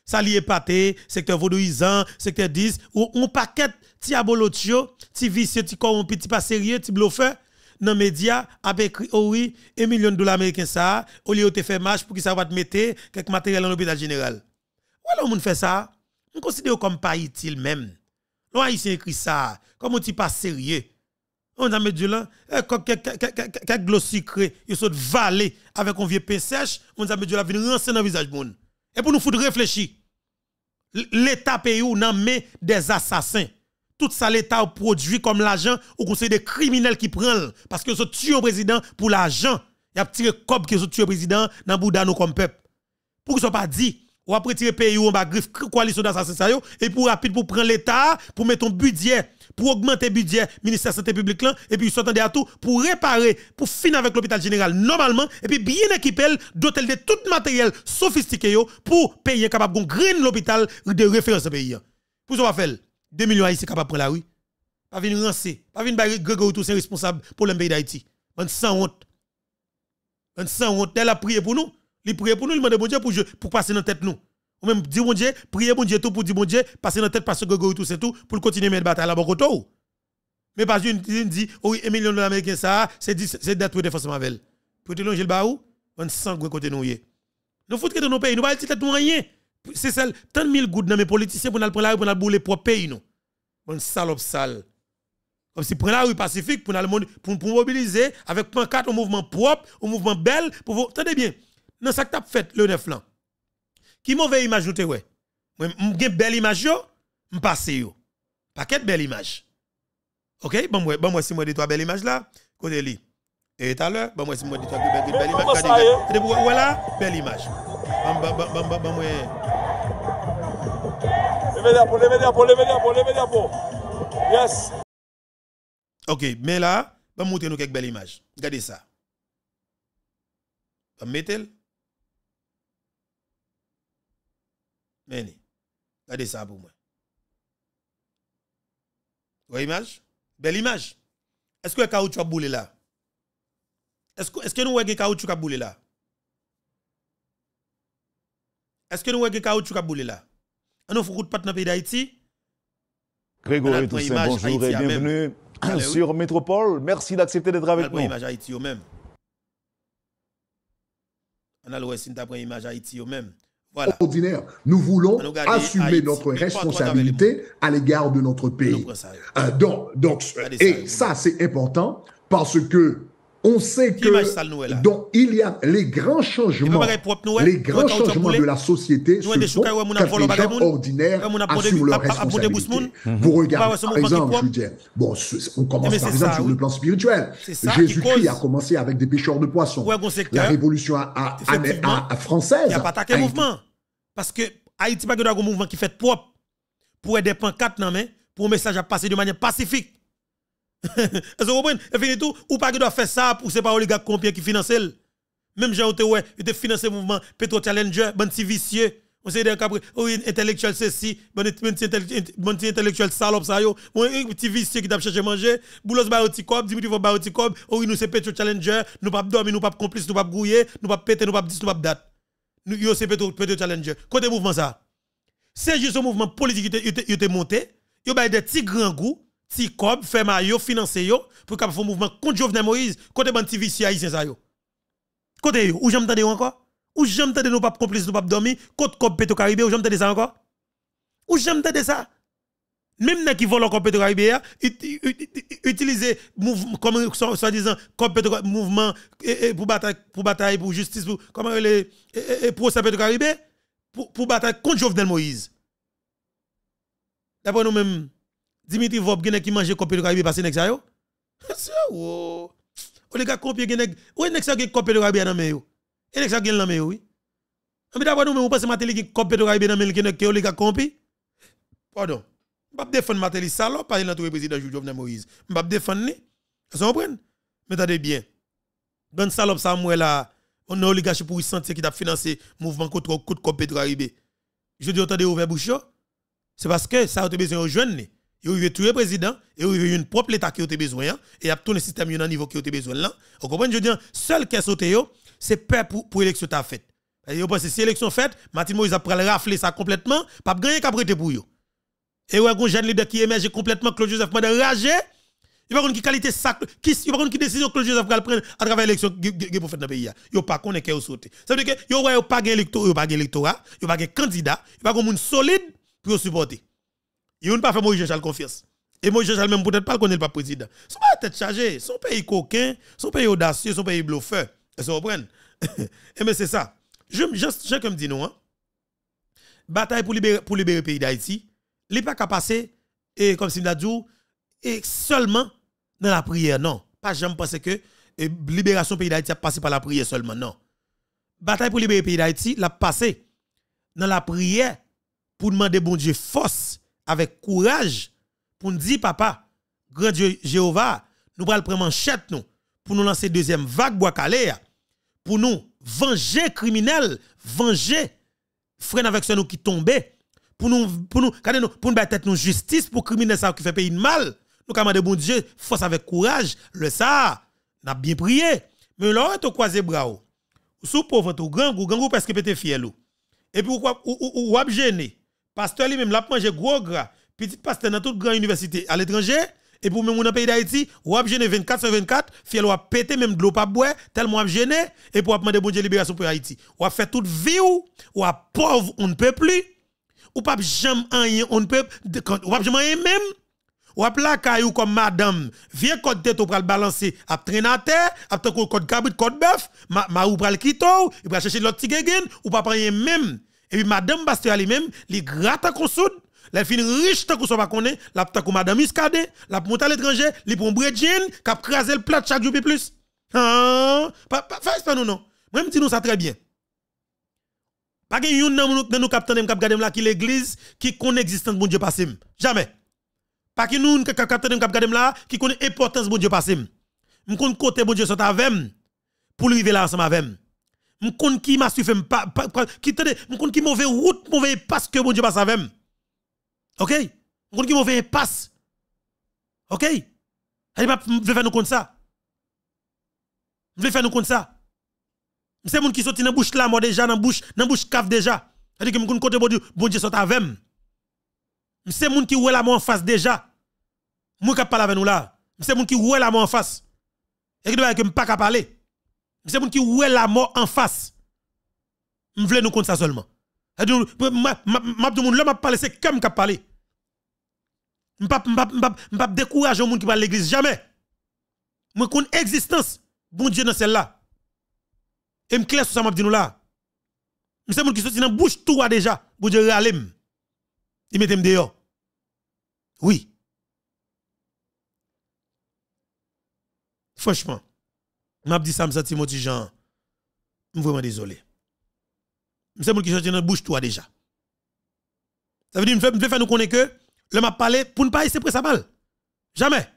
S1: Ça lié pâté, secteur vaudouisant, secteur 10, ou un paquet ti abolotio, ti vicieux, ti corrompu, ti pas sérieux, ti bluffeur dans les médias, avec écrit, oh oui, 1 million de dollars américains ça, au lieu de faire match pour que ça va te mettre quelques matériel dans l'hôpital général. Ou alors, on fait ça, on considère comme pas utile même. L'on ici écrit ça, comme on dit pas sérieux. On a mis du lin, eh, quelques gloss sucré, ils sont valé avec un vieux pain sèche, on a mis du lin, dans le visage. Et pour nous faire réfléchir, l'État pays ou on met des assassins. Tout ça, l'État produit comme l'argent, ou conseil des criminels qui prennent, parce qu'ils sont tués au président pour l'argent. Il y a tiré cob qui sont tué au président dans nous comme peuple. Pour qu'ils ne pas dit, ou après tirer pays où on va griffe coalition d'assassins, et pour rapide pour prendre l'État, pour mettre un budget pour augmenter le budget ministère de la Santé publique là, et puis ils s'entendent à tout pour réparer, pour finir avec l'hôpital général normalement, et puis bien équiper l'hôtel de tout matériel sophistiqué pour payer capable de green l'hôpital de référence pays. Pour ça, va faire 2 millions ici capables prendre la rue. Pas venir rancer, pas venir tout c'est responsable pour le pays d'Haïti. On sans honte. On sans honte. Elle a prié pour nous. Il prié pour nous, il m'a demandé pour, pour passer dans la tête nous ou même dire bon Dieu, prier mon Dieu tout pour dire mon Dieu, passer dans tête passer Grégory tout c'est tout pour continuer mettre bataille là Bokoto. Mais pas une dit oh oui, un million de ça, c'est c'est date défense Marvel Pour te longer le baou, on sang côté nous Nous faut dans nos pays, nous pas tête nous rien. C'est celle tant de mille gouttes dans mes politiciens pour nous prendre la rue pour nous bouler propre pays nous. Bon salope sale. Comme si prend la rue pacifique pour nous pour, pour mobiliser avec pancarte au mouvement propre, au mouvement belle pour vous, attendez bien. Dans ça que tu fait le 9 là. Ki mou ve imaj nou te we? Mwen gen bel imaj yo, mwen pase yo. Paket bel imaj. Ok, ban bon, mwen si mwen ditwa bel imaj la. Kote li. E tala, ban mwen si mwen ditwa bel imaj. Mwen mwen sa yo. Mwen la, bel imaj. Ban bon, bon, mwen. Le vede apon, le vede apon, le vede apon. Yes. Ok, men la, ban mwen ten nou kek bel imaj. Gade sa. Mwen metel. Mèni, gade san pou mwen. Wè imaj? Bel imaj? Eskou e kaout chou ap boulè la? Eskou, eskou nou wè gen kaout chou ap boulè la? Eskou nou wè gen kaout chou ap boulè la? An nou fokout pat nan peyi da iti? Gregorio Toussaint, bonjour et bienvenue sur Metropole. Merci d'accepter d'être avec nous. An nou wè gen kaout chou ap boulè la? An nou wè gen kaout chou ap boulè la?
S2: ordinaire. Nous voulons assumer notre responsabilité à l'égard de notre pays. Euh, donc, donc et ça, c'est important parce que on sait que donc il y a les grands changements, les grands changements de la société se font quand les gens ordinaires assument leurs responsabilités. Pour regarder, par exemple, je bon, on commence eh, par exemple sur le plan spirituel. Jésus-Christ a commencé avec des pêcheurs de poissons. La révolution a française. Il n'y a pas attaqué mouvement.
S1: Parce que Haïti n'a pas de mouvement qui fait propre pour aider pancartes, pour un message à passer de manière pacifique. Vous comprenez fini tout, ou pas qui doit faire ça pour ces paroles gars combien qui financent Même gens ont ouais, ils financé mouvement Petro Challenger, bon petit vicieux. On sait des capri, ou oh, intellectuel ceci, bon petit intellectuel salope ça yo, un petit vicieux qui t'a cherché manger, boulos Barotikob, Dimitri va Barotikob oui oh, nous c'est Petro Challenger, nous pas dormir, nous pas complice, nous pas grouiller, nous pas péter, nous pas dis, nous pas date. Nous yo c'est Petro Petro Challenger. Côté mouvement ça. C'est juste un mouvement politique qui était monté, bah, y a des petits grands goûts si cob fait maillot financer yo pour capable un mouvement contre Jovenel Moïse côté TV ici haïtien ça yo côté yo ou j'aime tande encore ou j'aime tande nous pas complice nous pas dormi côté cob pétro caribé ou j'aime tande ça encore ou j'aime tande ça même nèg qui vole cob pétro caribé utiliser comme soi-disant cob Petro mouvement pour bataille pour bataille pour justice pour comment les e, e, e, procès pétro caribé pour pour bataille contre Jovenel Moïse d'après nous même Dimitri Vob gene qui mange copé de Caraïbe parce nèg ça yo. On oh. oh, les gars copier gene. Ouais nèg ça gene copé de Caraïbe dans main yo. Et nèg ça gene dans main oui. Ah, mais d'abord nous on pense Matéli qui copé de Caraïbe dans main gene que les gars compi. Pardon. M'pa défendre Matéli salope parler dans tout président Jovenel Moïse. M'pa défendre ni. Ça comprend? Mais attendez bien. Bonne salope ça moi là. On a oligarchie pour sentir qui t'a financé mouvement contre contre copé de Caraïbe. Je dis autant ouvert bouche. C'est parce que ça a besoin aux jeunes. Il arrive tout le président, il veut une propre l'État qui a besoin, hein, et il a tout le système qui a niveau qui a besoin là. Vous comprenez, je dis, seul qui a sauté, c'est peur pour, pour l'élection ta faite. Et vous pensez, si l'élection faite, Martin Moïse a rafler ça complètement, pas gagner qu'à prêter pour yo. Et vous avez un jeune leader qui émerge complètement, Claude Joseph m'a enragé. Il va qui qualité ça qui, il va qui décision Claude Joseph va prendre à travers l'élection qui pour faire dans le pays. Il pas qu'on est sauté. Ça veut dire que vous ouais pas d'électorat, vous n'avez pas d'électorat, vous n'avez pas de candidat, vous n'avez pas de monde solide pour supporter. Il n'a pas fait Moïse Jean confiance. Et Moïse Jean même peut-être pas connaît pas président. Son pas tête chargée, son pays coquin, son pays audacieux, son pays bluffeur. Est-ce vous comprenez Et eh, mais c'est ça. Je je comme dit nous hein. Bataille pour libérer pour libérer le pays d'Haïti, il pas passé. et comme si l'a dit et seulement dans la prière non. Pas jamais penser que la libération pays d'Haïti a passé par la prière seulement non. Bataille pour libérer le pays d'Haïti l'a passé dans la prière pour demander bon Dieu force avec courage pour nous dire, papa, grand Dieu Jéhovah, nous allons prendre manchette nous pour nous lancer deuxième vague pour nous venger criminels, venger freiner avec ceux nous qui tombaient, pour nous pour nous pour nous pour nous nous justice pour criminels qui fait pays mal. Nous de bon Dieu force avec courage le ça. N'a bien prié. Mais là tu croisé bras pour sous pauvre tout parce que pété fier Et puis ou ou, ou, ou, Pasteur lui-même, l'a mangé gros gras. Petit pasteur dans toute grande université à l'étranger. Et pour même mon pays d'Haïti, ou a gêné 24 sur 24, fiel ou a pété même de l'eau pas boire, tellement ap gêné, et pour ap bon Dieu libération pour Haïti. Ou a fait toute vie ou, ou a pauvre, on ne peut plus. Ou pas jamais rien, on ne peut, ou pas jamais rien même. Ou ap la ou comme madame, vieux code tête ou pral balancer, ap traîner à terre, a tant code cabrit, code bœuf, ma, ma ou pral kito, ou pral chercher l'autre tigegen, ou pas rien même. Et puis Madame Bastia lui-même, li gratte à consoud, la fin riche tant qu'on soit pas la tant qu'on Madame Muscadet, la monte à l'étranger, li prend jean, cap craser le plat chaque jour plus. Ah, pas pas pas nous non. Moi me dis nous ça très bien. Pas que yon nan nous nous capitaine cap garder là qui l'église qui connaît existence bon Dieu passé. Jamais. Pas que nous cap capitaine cap garder là qui connaît importance bon Dieu passé. M'konn côté bon Dieu sont avec pour arriver là ensemble avec compte qui m'a suivi pas qui tendez compte qui mauvais route mauvais passe que bon Dieu passe avec OK compte qui mauvais passe OK Allez pas faire nous comme ça vais faire nous comme ça c'est mon qui sorti dans bouche là moi déjà dans bouche dans bouche cave déjà c'est que m'konn côté bon Dieu bon Dieu sort avec c'est mon qui oué la moi en face déjà moi qui parle avec nous là c'est mon qui oué la moi en face et qui doit que pas parler c'est mon qui ouais la mort en face. Je voulais nous compter ça seulement. M'a tout monde là m'a parlé c'est comme qu'a parlé. pas pas pas décourager monde qui va l'église jamais. Moi connais existence bon Dieu dans celle-là. Et m'clair sur ça m'a dit nous là. C'est mon qui sorti dans bouche tout déjà. Bon Dieu ralem. Il mette me dehors. Oui. Franchement m'a dit ça, me senti mon petit Jean. Je vraiment désolé. Je sais qui sorti dans bouche toi déjà. Ça veut dire, je vais faire nous connaître que le m'a parlé pour ne pas essayer de sa balle. Jamais.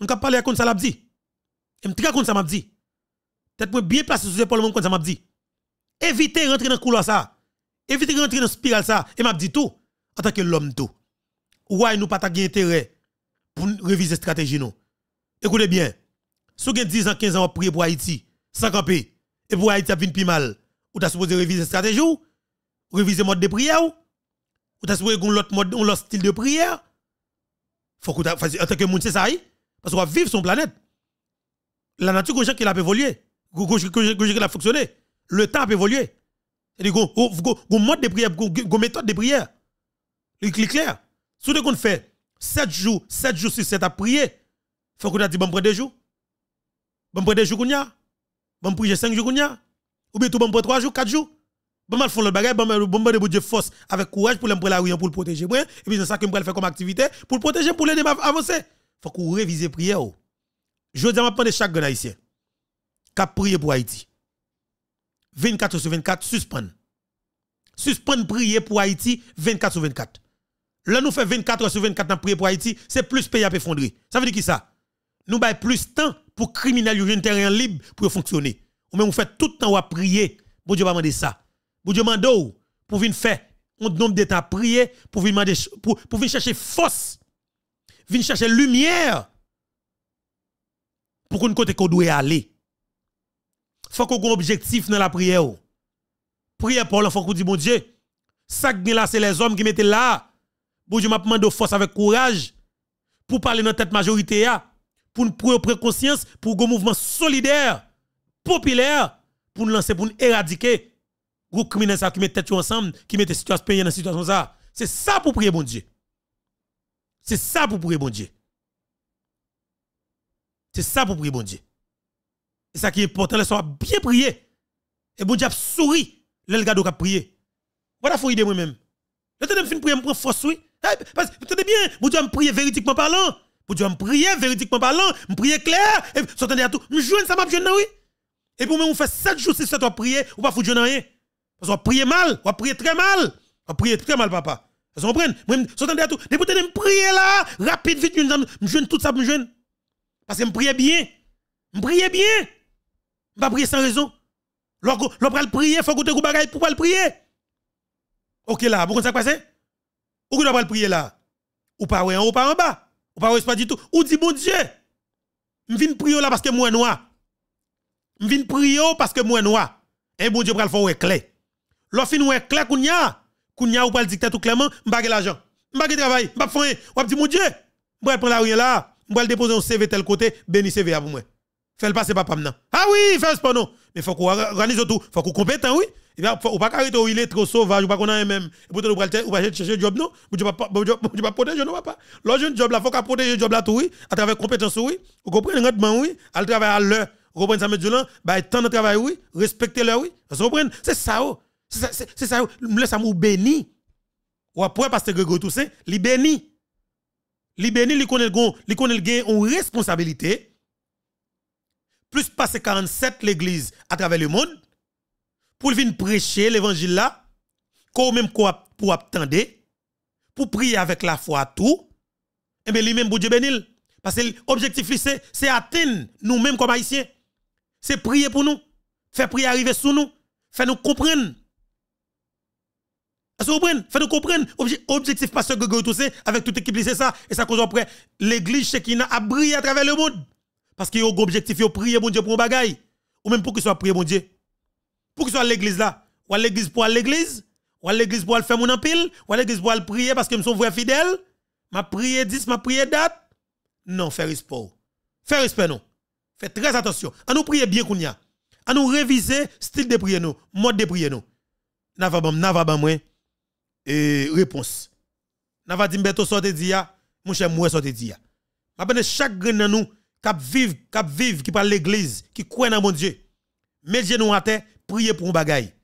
S1: Je pas parler contre ça, dit. Et je très contre ça, m'a dit. Peut-être que bien placé le monde contre ça, m'a dit. Évitez de rentrer dans le couloir ça. Évitez de rentrer dans la spirale ça. Et m'a dit tout. En tant que l'homme tout. Ouais, nous pas d'intérêt pour réviser stratégie nous. Écoutez bien. Si vous avez 10 ans, 15 ans, prier pour Haïti, sans camper, et pour Haïti, ça vient plus mal, ou avez supposé réviser stratégie ou le mode de prière ou ou t'as supposé qu'on l'autre mode, un style de prière. Il Faut que en tant que monde, c'est ça, hein? parce qu'on va vivre son planète. La nature, vous avez a évolué, qu'on a fonctionné, le temps a évolué. C'est-à-dire mode de prière, méthode de prière. est clair. Si avez fait 7 jours, 7 jours sur 7 à prier, Il faut qu'on avez dit bon, 2 jours. Bon pour des jours Bon prier 5 jours Ou bien tout bon pour 3 jours, 4 jours. Bon mal font le bagage, bon bon de Dieu force avec courage pour l'emprunter la rue pour le protéger et puis c'est ça que me faire comme activité pour le protéger pour l'aider à avancer. Faut qu'on révise prière. Oh. Je dis à prendre chaque grand haïtien qui prié pour Haïti. 24 sur 24 suspend Suspendre prier pour Haïti 24 sur 24. Là, nous faisons 24 sur 24 dans prier pour Haïti, c'est plus pays à effondrer. Ça veut dire qui ça? Nous bail plus temps pour criminels, criminel un terrain libre pour fonctionner. Ou même on fait tout le temps à prier. Bon Dieu va demander ça. Bon Dieu mando oh, pour venir faire un nombre d'états prier pour venir demander pour pour venir chercher force. Venir chercher lumière. Pour qu'on côté qu'on doit aller. Faut qu'on ait un objectif dans la prière. Oh. prier pour l'enfant qu'on dit bon Dieu. Ça là c'est les hommes qui mettent là. Bon Dieu m'a demandé force avec courage pour parler dans tête majorité là ah pour nous prendre conscience, pour un mouvement solidaire, populaire, pour nous lancer, pour nous éradiquer Gros criminels qui mettent tête ensemble, qui mettent situation pays dans situation ça. C'est ça pour prier bon Dieu. C'est ça pour prier bon Dieu. C'est ça pour prier bon Dieu. Et ça qui est important, laissez soient bien prier. Et bon Dieu sourit, le gars a prier. Voilà faut idée moi-même. Je te fin prier, me force oui. Eh, parce que bien, bon Dieu me prier véritablement parlant. Pour Dieu, me prier véridiquement parlant, me prier clair, et s'entendre à tout. Me joindre, ça m'a jeune, oui. Et pour moi, on fait 7 jours, si ça toi prier, ou pas foutre rien. Parce qu'on prier mal, on prier très mal. On prier très mal, papa. Vous comprenez? Moi, s'entendre à tout. Depuis que me prier là, rapide, vite, me joindre tout ça, me joindre. Parce que me prier bien. Me prier bien. Je pas prier sans raison. L'on le prier, faut que tu aies pour pas le prier. Ok là, vous comprenez ça passe? Ou que tu le prier là? Ou pas en haut, ou pas en bas? Ou pas pas du tout. Ou dit bon Dieu. M'vin prier là parce que moi noir. M'vin prier parce que moi noir. Et eh, bon Dieu pral faire clair. L'offre nous est clair kounya. Kounya ou pral dicter tout clairement, m'bagé l'argent. M'bagé travail, m'pa foué. Ou dit mon Dieu. M'bral prendre la rien là. M'bral déposer un CV tel côté, béni CV à pour moi. Fais le passer papa maintenant. Ah oui, fais pas non. Mais faut qu'on organise tout, faut qu'on compétent oui. Il ou pas il est trop sauvage ou pas qu'on a même et pour ou pas chercher job non pas pas protéger non job là faut protéger job là oui à travers compétence oui vous comprenez rendement oui à travaille à l'heure vous comprenez ça dit là bah temps de travail oui respecter l'heure oui vous comprenez c'est ça c'est ça laisse ça béni ou après pasteur Toussaint béni béni connaît connaît responsabilité plus passer 47 l'église à travers le monde pour venir prêcher l'évangile là, qu'on même quoi pour attendre, pour prier avec la foi tout, et eh bien lui-même, pour Dieu bénir. Parce que l'objectif, c'est atteindre nous-mêmes comme haïtiens. C'est prier pour nous. Faire prier arriver sous nous. Faire nous comprendre. est comprendre Faire nous comprendre. Objectif, ça avec toute équipe, c'est ça. Et ça cause après, l'église qui a brillé à travers le monde. Parce qu'il y a objectif, il prier bon Dieu pour un bagaille. Ou même pour qu'il soit prier bon Dieu pour que soit l'église là, ou à l'église pour l'église, ou l'église pour faire mon empile, ou à l'église pour prier parce que sont vraiment vrai fidèle, m'a prier 10, m'a prier date. Non, fais respect. Fais respect non. Fais très attention. À nous prier bien qu'on y a. À nous réviser style de prier nous, mode de prier nous. Nava bam, nava Et réponse. Nava dimbeto sorti dia, mon cher moi sorte dia. M'a ben chaque grain dans nous cap vive, cap vive. qui parle l'église, qui croit dans mon Dieu. Dieu nous à terre prier pour un bagay.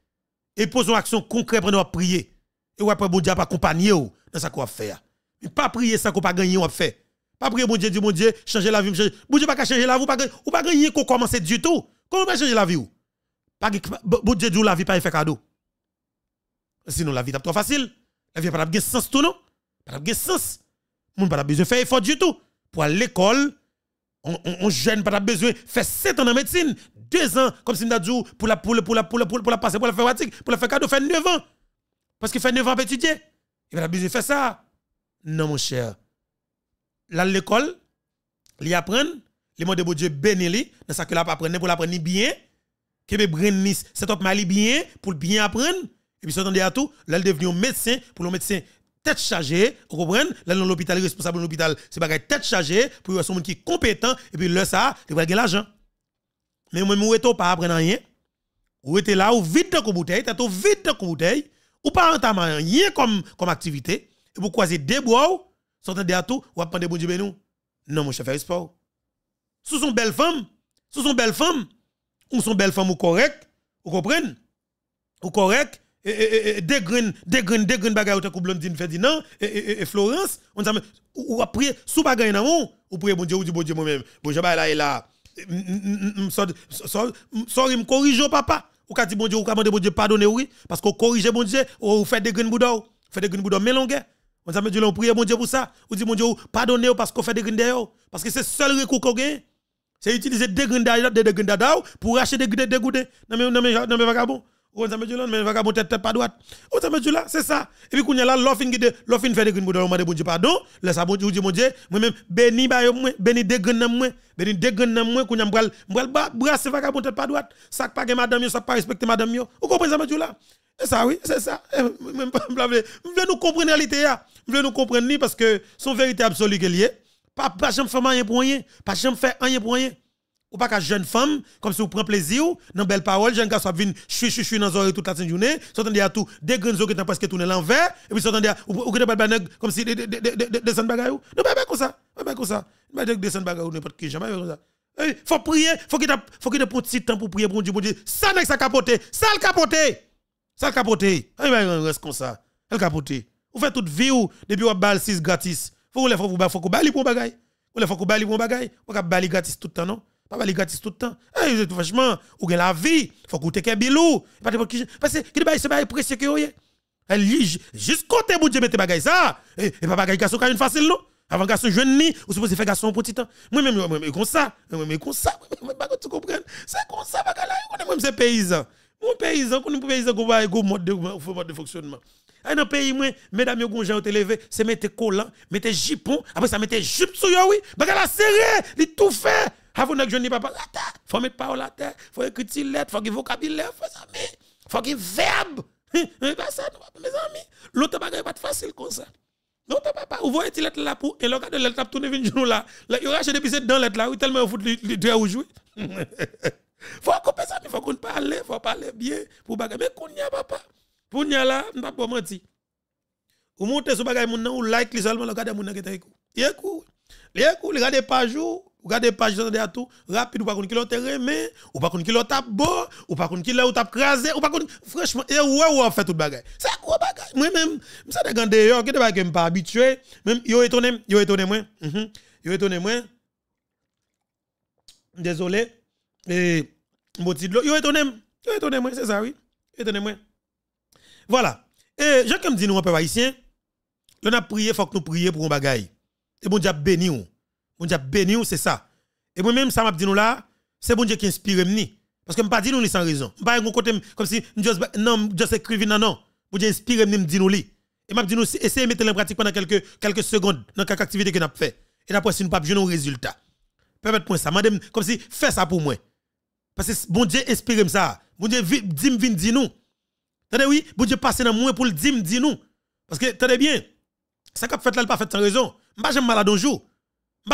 S1: Et une action concrète à prier. Et après, bon Dieu, pas accompagner dans ce qu'on va faire. Mais pas prier sans qu'on pas gagner ou faire. Pas prier, bon Dieu, dit bon Dieu, changer la vie, Vous Bon Dieu, pas changer la vie, ou pas ou pas gagner qu'on commence du tout. Comment pas changer la vie ou? Pas, bon la vie, pas fait cadeau. Sinon, la vie est trop facile. La vie n'a pas de sens tout, non? Pas de sens. Moun pas besoin de faire effort du tout. Pour aller à l'école, on, on, on jeune pas besoin de faire 7 ans de médecine, deux ans, comme si m'a dit, pour la, pour la, pour la, pour la, pour la passer, pour la faire pratique, pour la faire cadeau, faire 9 ans. Parce qu'il fait 9 ans pour étudier. Il va besoin de faire ça. Non, mon cher. Là, l'école, il apprend, les mots de bon Dieu bénis dans ça que l'a apprendre, pour l'apprendre bien, que be brennis, c'est top mali bien, pour bien apprendre. Et puis, s'entendez à tout, là, il devient un médecin, pour le médecin tête chargée, vous comprenez Là, dans l'hôpital, responsable de l'hôpital, c'est pas tête chargée, pour y avoir son monde qui est compétent, et puis, là, ça, il va gagner l'argent. Mais moi, je pas apprendre rien. Ou était là, ou vide de bouteille, t'es vide de bouteille, ou pas entamant rien comme, comme activité. Et pour croiser des bois, sortant des tout ou prendre des bon Dieu nous. Non, mon chef, fait sport. Sous son belle femme, sous son belle femme, ou son belle femme ou correct, vous comprenez? Ou correct, des graines, des graines, des bagarre bagaille ou Blondine Ferdinand et Florence, on dit, ou après, sous bagarre nan ou, ou prier bon Dieu, ou dit bon Dieu moi-même, bon Dieu, là et là, sorry, me corrige papa. Ou ka dit bon Dieu, ou ka demander bon Dieu pardonne oui, parce qu'on corrige bon Dieu, ou fait des graines ou fait des graines boudou mélangé. On s'appelle Dieu, on prie bon Dieu pour ça. Ou dit bon Dieu, pardonnez parce qu'on fait des graines d'ailleurs, parce que c'est seul recours qu'on gagne. C'est utiliser des graines d'ailleurs, des graines d'ailleurs pour acheter des graines de Non mais non mais non mais vagabond. Ou ça me dit là, mais vagabond tête pas droite. Ou ça me là, c'est ça. Et puis quand y a là, l'offre guide, l'offre fait des grines pour demander bon Dieu pardon. Laisse ça bon Dieu, mon Dieu, moi-même, béni ba moi, béni des grines moi, béni des grines moi, quand y a m'bral, m'bral brasse vagabond tête pas droite. Ça pas que madame, ça pas respecter madame. Vous comprenez ça me dit là? C'est ça, oui, c'est ça. Eh, Même pas, nous comprendre la réalité, voulez nous comprendre ni parce que son vérité absolue qu'elle y est. Pas, pas jamais faire rien pour rien, pas jamais faire rien pour rien ou pas qu'à jeune femme, comme si vous prenez plaisir, dans belle parole, jeune garçon vient suis je suis dans l'oreille toute la journée, à tout, des grands oreilles qui presque tournés l'envers, et puis vous ou que des comme si des bagaille, pas comme ça, pas comme ça, n'importe jamais comme ça. Faut prier, faut qu'il faut ait des petit temps pour prier pour Dieu, pour Dieu, ça n'est ça capoter, ça capoter, ça comme ça, elle capoter. Vous faites toute vie ou, depuis vous avez 6 gratis, faut que vous faut que vous bagaille, faut que vous pour bagaille, vous gratis tout le temps, non? Pas les gratis tout le temps. Eh, je vachement ou gagne la vie, faut coûter qu'un bilou. parce que qui bail c'est bail précieux que yoyé. Elle jusqu'au côté bout de mettre bagaille ça. Eh, et pas bagaille garçon quand une facile non. Avant garçon jeune ni, ou supposé faire garçon petit temps. Moi même moi même comme ça, moi même comme ça, moi tu comprends C'est comme ça bagay là, on même c'est paysan. Mon paysan, qu'on est paysan go bail go mode de mode de fonctionnement. Eh, dans pays moi, mesdames yo gonjan te levé, c'est mettre collant, mettre jipon après ça mettre jip sur yo oui. la serré, il tout fait. Avant que je ne parle pas la faut mettre parole la terre, faut écrire des lettres, faut qu'il vocabulaire, faut ça, mais faut qu'il verbe. Mais hein, hein, pas ça, mes amis. L'autre bagarre pas facile comme ça. L'autre papa, vous voyez lettre là pour et l'autre de lettre tourner une journée là. il y aura chez depuis dans lettre là, où tellement vous les deux ou jouer. Faut couper ça, mais faut qu'on parle, faut parler bien pour bagarre. Mais qu'on y a papa. Pour y a là, on pas mentir. Vous montez sur bagage mon ou like les seulement le gars de mon qui était écoute. écoute. les écoute, il pas jour. Regardez page de à tout, rapide, ou pas qu'on qui l'autre remet, ou pas qu'on qui l'autre tape beau, ou pas qu'on qui l'autre tape crasé, ou pas franchement, et eh, ouais, ouais, fait tout bagage C'est quoi bagage Moi-même, ça de gande d'ailleurs que de bagay pas habitué, même yo étonné, yo étonné moi, mhm. yo étonné moi. Désolé, et mon petit yo étonné, yo étonné moi, c'est ça, oui, étonné moi. Voilà. Et, Jacques comme dit nous, un peu haïtien, on a prié, faut que nous prions pour un bagage Et bon Dieu béni, on. Bon Dieu béni ou c'est ça. Et moi-même, ça m'a dit nous là, c'est bon Dieu qui inspire mni. Parce que m'a pas dit nous sans raison. Je ne pas comme si je non, juste écrivais non, non. Bon Dieu inspire mni, dit nous li. Et m'a dit nous, essayez de mettre en pratique pendant quelques, quelques secondes dans quelques activités que nous avons fait. Et après, si nous pas obtenir un résultat. Permettez-moi ça. Madame, comme si, fais ça pour moi. Parce que bon Dieu inspire ça. Bon Dieu, dim, vin, dit nous. Tenez oui, bon Dieu passe dans moi pour le dim, dit nous. Parce que, tenez bien, ça qu'a fait là, pas fait sans raison. M'a j'aime malade un jour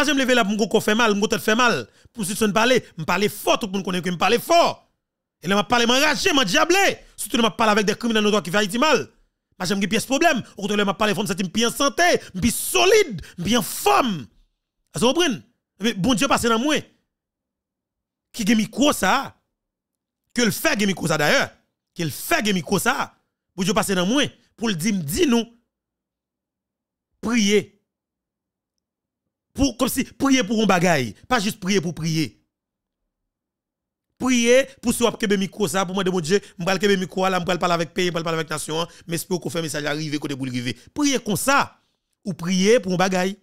S1: vais me lever là pour je fasse mal, me tête fait mal. Pour si tu parler, me fort, tout le monde connaît que je parle fort. Et là je parler m'enrager, si tu Surtout m'a parler avec des criminels qui fait mal. je je qui pièce problème. Au contraire m'a parlé je c'est bien santé, bien solide, bien forme. Vous comprenez Mais eh bon Dieu passe dans moi. Qui gagne quoi ça Que le fait gagne micro ça d'ailleurs. Qui le fait gagne micro ça Bon Dieu passe dans moi pour le dire dis nous prier pour, comme si prier pour un bagaille, pas juste prier pour prier. Prier pour se que micro ça pour moi de mon Dieu, que mes micro là, m'bral parler avec pays, m'bral parler avec nation, mais espérons qu'on fait message arriver côté pour arriver. Prier comme ça ou prier pour un bagaille.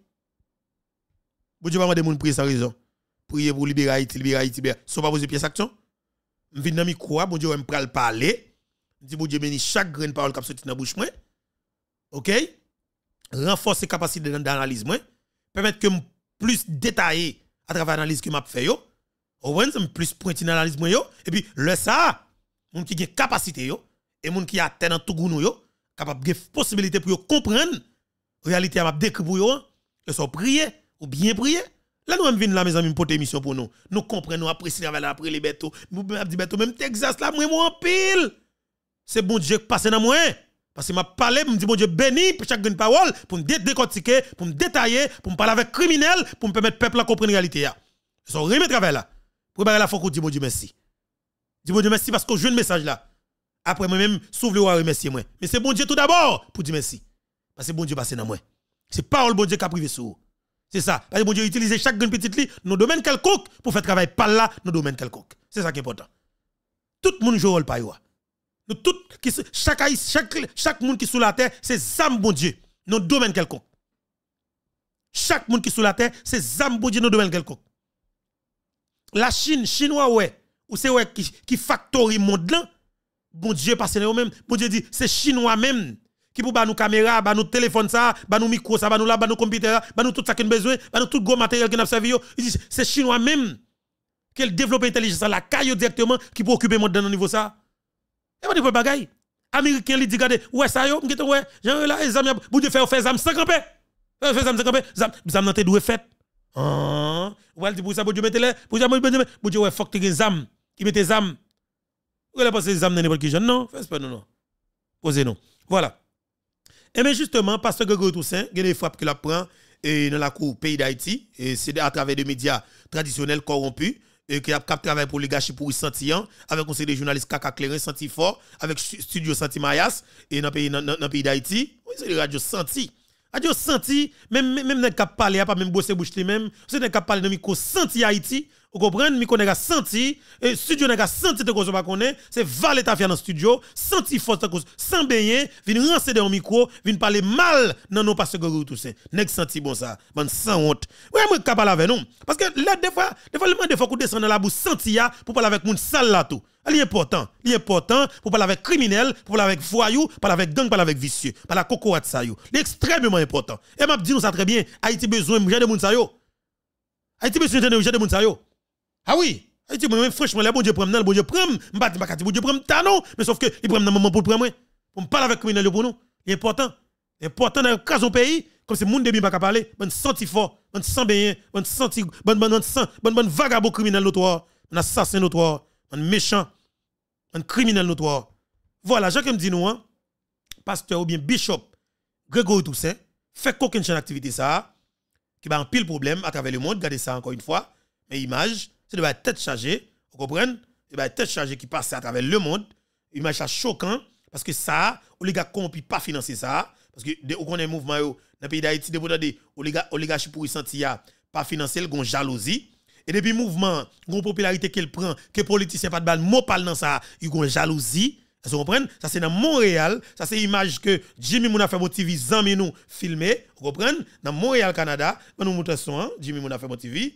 S1: Bon Dieu pas moi de mon prier sans raison. Prier pour libérer Haïti, libérer Haïti, libérer. Sont pas poser pièce action. M'vin dans micro, bon Dieu m'bral parler. Dit bon Dieu béni chaque grain de parole qui sorti dans bouche moi. OK? Renforcer capacité d'analyse moi permettre que plus détaillé à travers l'analyse que m'a fait yo. Owen plus pointé dans l'analyse moi yo et puis le ça moun qui a capacité yo et moun qui atteint dans tout gounou yo capable de possibilité pour yo comprendre réalité m'a décrit pour yo le soit prier ou bien prier Là, nous venons là, mes amis, pour émission pour nous. Nous comprenons, nous apprécions avec après les bêtes. Nous, même Texas, là, moi, moi, en pile. C'est bon Dieu qui passe dans moi. Parce que m'a parlé, me dit mon Dieu béni pour chaque parole, pour me décortiquer, pour me détailler, pour me parler avec criminel, pour me permettre peuple à comprendre la réalité. Ils sont remis travail là. Pour la foi, qu'on dit mon Dieu merci. Dis mon Dieu merci parce que je le message là. Après moi-même, sauve ou à remercier moi. Mais c'est bon Dieu tout d'abord pour dire merci. Parce que bon Dieu passe dans moi. C'est parole bon Dieu qui a privé sur. C'est ça. Parce que bon Dieu utilise chaque grande petite lit dans domaine quelconque pour faire travail par là dans domaine quelconque. C'est ça qui est important. Tout le monde joue le payoua tout, qui, chaque, chaque, chaque monde qui est sur la terre, c'est zam bon Dieu, dans domaine quelconque. Chaque monde qui est sur la terre, c'est zam bon Dieu, dans domaine quelconque. La Chine, Chinois, ouais, ou c'est ouais qui, qui factory monde là, bon Dieu, parce que même, bon Dieu dit, c'est Chinois même qui pour nous caméra, caméras, nos téléphones ça, ba nous micro ça, ba nous là, ba nous computer, ba nous tout ça qu'on besoin, ba nous tout gros matériel qu'on a servi c'est chinois même qui développe intelligence la caille directement qui pour occuper monde dans le niveau ça. Et pas de bagaille. Américain li dit regardez, ouais ça yo, m'gete ouais, j'en là et zam Vous faire zam sans camper. Faire zam sans camper, zam zam vous doué fait. Ah, ouais dit pour ça bon mettez là, pour ça bon zam, qui mettez zam. passer n'importe qui jeune non, fais pas non non. Posez non. Voilà. Et eh bien justement, pasteur que Toussaint, il y a des la prend et dans la cour pays d'Haïti, et c'est à travers des médias traditionnels corrompus, et qui a travail pour les gars pour sentir hein, avec conseil des journalistes Kaka Clérin senti fort avec studio senti Mayas et dans pays dans pays d'Haïti oui c'est Radio radio senti radio senti même même n'a parler pas même bosser bouche lui-même c'est n'a pas parler dans micro senti Haïti vous comprenez, mi senti, et studio n'a senti de cause pas c'est valet ta dans studio, senti force de cause, sans baigner, vinn rancer dans micro, vinn parler mal dans nos parce que tout ça. Nèg senti bon ça, bon sans honte. Ouais, moi parlé avec nous parce que là des fois, des fois le monde des fois vous descend dans la boue, senti ya pour parler avec moun sale là tout. C'est important, c'est important pour parler avec criminels, pour parler avec voyous, parler avec gang, parler avec vicieux, parler avec cocoa de ça C'est extrêmement important. Et m'a dit nous ça très bien, Haïti besoin de moun sa yo. Haïti besoin de de moun sa yo. Ah oui, ah, dit moi franchement le bon Dieu prend le bon Dieu prend, m'pas pas bon Dieu prend ta non, mais sauf que il prend dans moment pour prendre moi. Pour me parler avec criminel pour nous, c'est important. Important dans le cas au pays comme c'est monde demi pas parler, on senti fort, on sent bien, on sent, bon bonne sang, bon bon vagabond criminel notoire, un assassin notoire, un méchant, un criminel notoire. Voilà, j'ai me dit nous hein, pasteur ou bien bishop Grégory Toussaint fait qu'aucune chaîne activité ça qui va un pile problème à travers le monde, regardez ça encore une fois, Mais image c'est de tête chargée, vous comprenez De tête chargée qui passe à travers le monde, image choquant, parce que ça, les gars corrompus pas financer ça, parce que de, on connaît mouvement dans le pays d'Haïti, de les gars oligarchie pour sentir pas financer, ont jalousie. Et depuis le mouvement, la popularité qu'elle prend, que politiciens pas de balle, mot parle dans ça, ils ont jalousie. Vous comprenez? Ça c'est dans Montréal, ça c'est l'image que Jimmy Mouna fait TV, nous filmer, vous comprenez? Dans Montréal Canada, nous montrons Jimmy Mouna fait TV.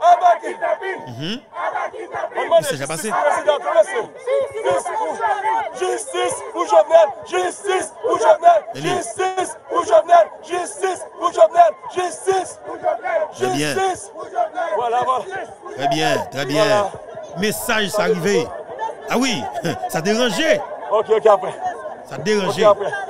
S1: Mmh. C'est déjà passé.
S3: Justice pour Jovenel, justice pour Jovenel, justice pour Jovenel, justice pour Jovenel, justice pour Jovenel, justice pour Jovenel. Voilà, voilà.
S1: Très bien, très bien. Voilà. Message, ça arrivé. Ah oui, ça dérangeait. Ok, ok, après. Ça dérangeait. Okay, après.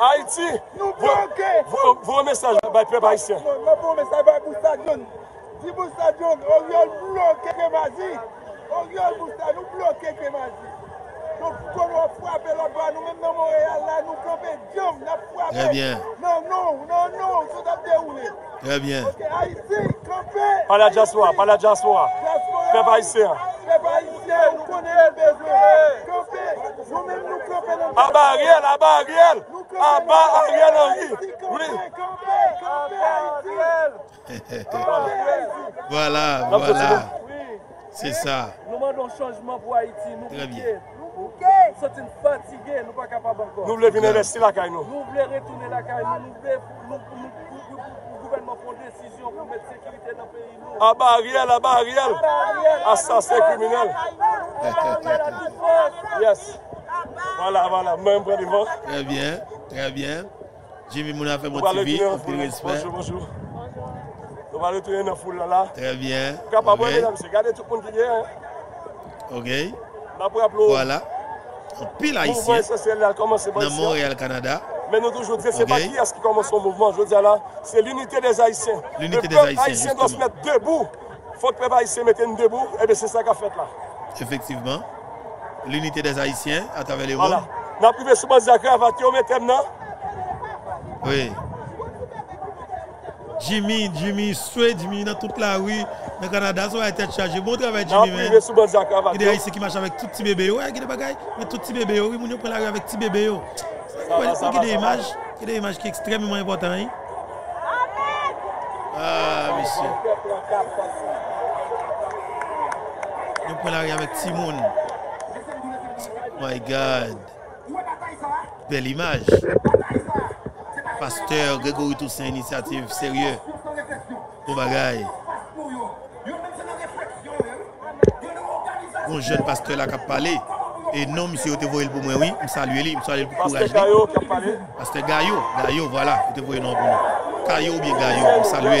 S3: Aitie, vo mèsanj bay pe baysyan. Vò mèsanj bay Boustak Yon. Di Boustak Yon, oryon blonke ke mazi. Oryon blonke ke mazi. Nou konw ap kwape la ba, nou mèman morayan la, nou kwape
S4: Diyon ap kwape. Mèmyen.
S3: Nan nan nan nan, sou dabde ou ne. Mèmyen. Ok, aitie, kwape. Palajaswa, palajaswa. Pèp ayisyan. Pèp ayisyan. nous connaissons besoin. nous-mêmes nous campons. En bas Ariel, en bas Ariel. En bas Ariel Henry. Oui.
S1: Voilà, voilà. C'est ça.
S3: Nous demandons changement pour Haïti. Nous Très bien. Nous sommes fatigués, nous ne sommes pas capables encore. Nous voulons venir rester la caille. Nous voulons retourner la caille. Nous voulons gouvernement prend décision pour mettre sécurité dans le pays. À ah, bas Ariel, à ah, bas ah, bah, Ariel. Assassin criminel. Bah, bah, yes.
S1: Voilà, voilà. Même près devant. Très bien, très bien. Jimmy Mouna fait mon TV. On fait respect. Bonjour,
S3: bonjour. On va retourner dans la foule là.
S1: Très bien. Capable, mesdames,
S3: regardez tout le monde qui
S1: hein. Ok. Voilà. On pile haïtien.
S3: Dans hein. Montréal, Canada. Mais nous toujou c'est pas qui est ce qui commence son je je dis là c'est l'unité des Haïtiens. L'unité des Haïtiens, Les haïtiens doivent se mettre debout. Faut que les haïtiens
S1: mettent debout, et bien c'est ça qu'a fait là. Effectivement. L'unité des Haïtiens, à travers les voilà.
S3: mots. Voilà. souvent
S1: Zakra, va maintenant. Oui. Jimi, jimi, swe, jimi, nan tout la wii. Men kanada sou a ete chaje. Bon travè, jimi, men. Gide yi se ki mach avèk tout ti bebe yo. Gide bagay, men tout ti bebe yo. Yi moun yo pren la wèk ti bebe yo. Gide yi imaj, gide yi imaj ki ekstremman yi potan. Ah, misyo. Yo pren la wèk ti moun. My God. Bel imaj. pasteur Grégory Toussaint, initiative sérieux. Bon bagaille. Bon jeune pasteur là qui a parlé. Et non, monsieur, vous voyez pour moi, oui. Je salue lui, je salue pour courage. Pasteur Gaillot qui a parlé. Pasteur Gaillot, Gaillot, voilà, vous voyez non pour moi. Gaillot ou bien Gaillot, je salue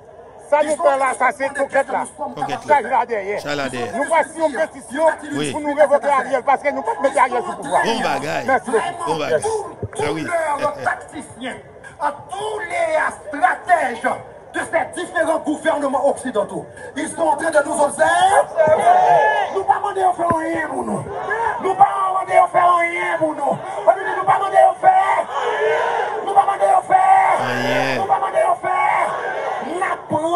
S4: ça c'est coquette là. Ça c'est derrière. Ça là derrière. Nous voici une
S3: pétition oui. pour nous révoquer Ariel parce que nous ne pouvons pas à Ariel sous pouvoir. Bon bagage. Merci beaucoup. Bon bagage. Ah à tous les stratèges de ces différents gouvernements occidentaux. Ils sont en train de nous oser. Nous ne pas demander à faire rien pour nous. Nous ne pas demander à faire rien pour nous. Nous ne pas demander à faire.
S4: Nous ne pas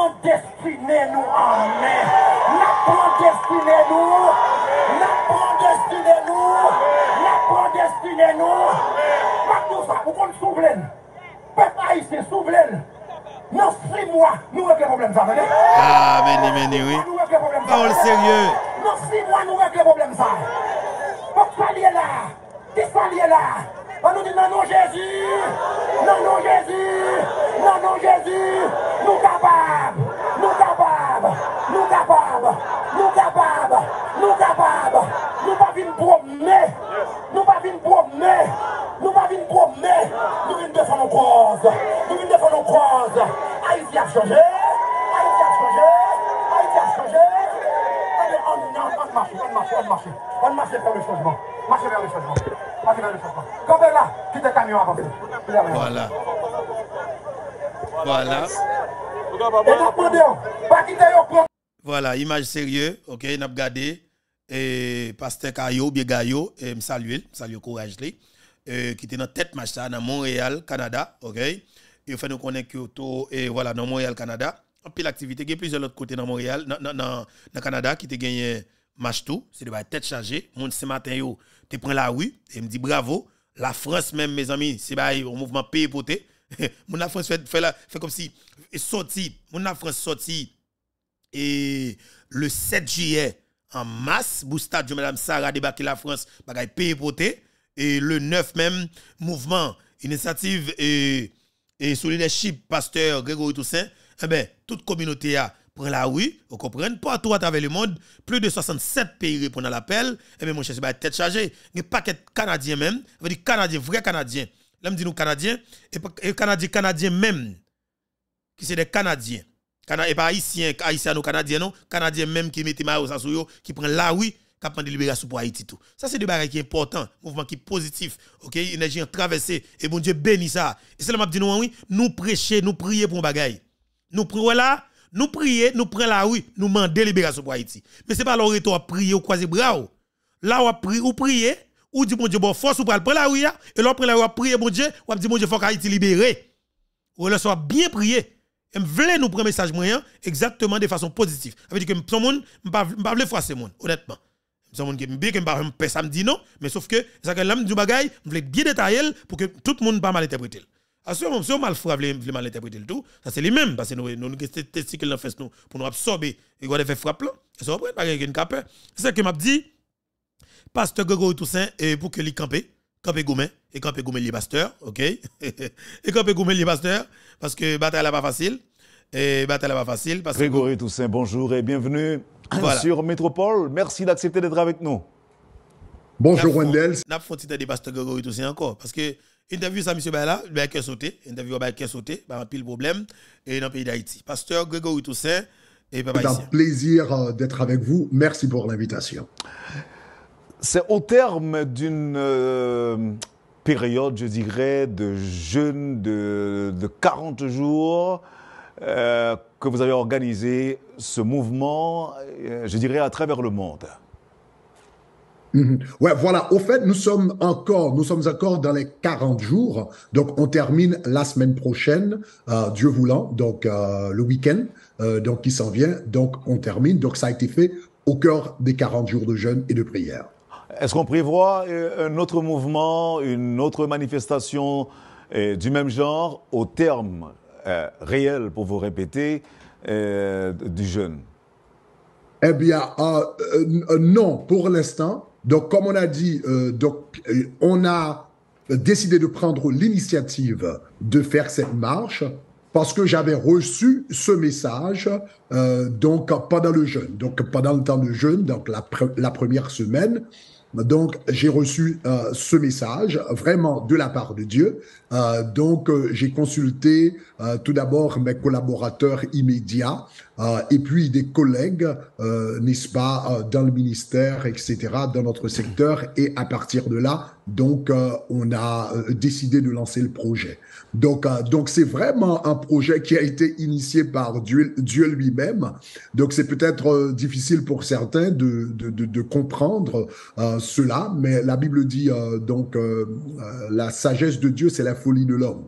S3: Napro destine nou anmen, napro destine nou, napro destine nou, napro destine nou. Patou sa, ou kon souvelen, pe paise souvelen, nan si mwa nou eke problem sa, vene? A, meni meni, wè. Nan si mwa nou eke problem sa, nan si mwa nou eke problem sa. Mok salye la, di salye la. On nous dit non, non, Jésus. Non, non, Jésus. Non, non, Jésus. Nous capables. Nous capables. Nous capables. Nous capables. Nous capables. Nous pas venir promener. Nous pas venir promener. Nous pas venir promener. Nous venons faire nos causes. Nous venons faire nos causes. Haïti a changé. Haïti a changé. Haïti a changé. on marche, on marche, on marche, on marche. On marche vers le changement. Marche vers le changement. Voilà.
S1: Voilà. Voilà, image sérieuse. OK, n'a regardé et pasteur Kayo bien et me salue, salue courage qui était dans tête machin dans Montréal, Canada, OK. Il fait nous connaître Kyoto et voilà dans Montréal, Canada. En pile activité, il y a plusieurs autres côtés dans Montréal, dans Canada qui était gagné match tout, c'est de tête chargée. Mon ce matin yo, tu prends la rue et me dit bravo. La France même mes amis, c'est un au mouvement pays poté. mon la France fait, comme si sorti, mon la France sorti et le 7 juillet en masse, Boustad madame Sarah débarqué la France, bagay pays poté et le 9 même mouvement initiative et et pasteur Grégory Toussaint, eh ben toute communauté a prend la rue, vous comprenez, partout à travers le monde, plus de 67 pays répondent à l'appel, et bien mon cher, c'est pas tête chargée, il n'y a pas qu'être Canadien même, y veut dire Canadien, vrai Canadien, là me dit nous Canadien, et Canadien, Canadien même, qui c'est des Canadiens, et pas Haïtiens, Haïtien, nous Canadiens, non, Canadiens même qui mettent maillot sur qui prend la Oui qui prend des libérations pour Haïti tout. Ça c'est des bagages qui sont importants. mouvement qui est positif, OK, énergie en traversée et bon Dieu bénit ça. Et c'est là m'a dit nous hein, oui, nous prêcher, nous prier pour un bagage. Nous prions là nous prions, nous prenons la rue, nous demandons libération pour Haïti. Mais ce n'est pas l'oré à prier ou croiser bras. Oh. Là, on prie, ou prier, ou dit, mon Dieu, bon, force, ou prendre la rue, et là, prend la rue, prier, mon Dieu, ou dit, mon Dieu, faut qu'Haïti libéré. Ou là, soit bien prier. Et voulez nous prendre un message moyen exactement de façon positive. Ça veut dire que tout le monde, je ne pas faire froisser monde, honnêtement. Tout le monde qui bien que je un peu me non, mais sauf que, ça que l'homme du bagaille, je voulais bien détailler pour que tout le monde ne pas mal interpréter. À ce moment, si on mal frappe, il mal interpréter le tout, ça c'est les mêmes, parce que nous avons des testicules dans nous pour nous absorber et qu'on fait frappe là. Et ça peut pas une y C'est ce que m'a dit, pasteur Grégory Toussaint, et pour que lui campe, campe Goumen, et campe Goumen les pasteur, ok? et campe Goumen les pasteur, parce que bataille là pas facile. Et bataille n'est pas facile. Parce
S5: Grégory Toussaint, bonjour et bienvenue
S1: sur Métropole. Merci d'accepter
S5: d'être avec nous.
S1: Bonjour Wendel. N'a pas de pasteur Grégory Toussaint encore, parce que Interview ça, monsieur Bayla, il a sauté. Interview a sauté, il bah, a pile problème. Et dans le pays d'Haïti. Pasteur Grégory Toussaint et Papa C'est un
S2: plaisir euh, d'être avec vous. Merci pour l'invitation.
S5: C'est au terme d'une euh, période, je dirais, de jeûne de, de 40 jours euh, que vous avez organisé ce mouvement, je dirais, à travers le monde.
S2: Mhm. – Oui, Ouais, voilà. Au fait, nous sommes encore, nous sommes encore dans les 40 jours. Donc, on termine la semaine prochaine, euh, Dieu voulant, donc euh, le week-end, euh, donc qui s'en vient. Donc, on termine. Donc, ça a été fait au cœur des 40 jours de jeûne et de prière.
S5: Est-ce qu'on prévoit un autre mouvement, une autre manifestation du même genre au terme réel, pour vous répéter,
S2: du jeûne Eh bien, non, pour l'instant. Donc, comme on a dit, euh, donc, euh, on a décidé de prendre l'initiative de faire cette marche parce que j'avais reçu ce message euh, donc pendant le jeûne, donc pendant le temps de jeûne, donc la, première semaine. Donc j'ai reçu ce message vraiment de la part de Dieu euh, donc, euh, j'ai consulté euh, tout d'abord mes collaborateurs immédiats et puis des collègues, n'est-ce pas, dans le ministère, etc., dans notre secteur. Et à partir de là, donc, on a décidé de lancer le projet. Donc, donc c'est vraiment un projet qui a été initié par Dieu, lui-même. Donc, c'est peut-être difficile pour certains de, de, de comprendre cela, mais la Bible dit donc la sagesse de Dieu, c'est la folie de l'homme.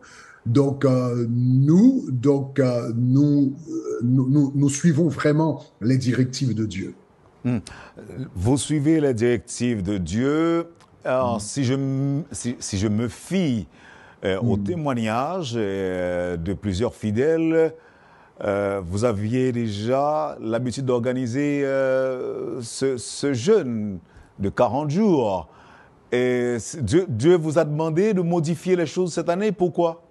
S2: Donc euh, nous, donc euh, euh, nous, nous, suivons vraiment les directives de Dieu. Hmm. Vous
S5: suivez les directives de Dieu. Alors, hmm. si, je, si, je me fie au hmm. témoignage de plusieurs fidèles, vous aviez déjà l'habitude d'organiser ce, ce, jeûne de 40 jours. Et Dieu, Dieu vous a demandé de modifier
S2: les choses cette année. Pourquoi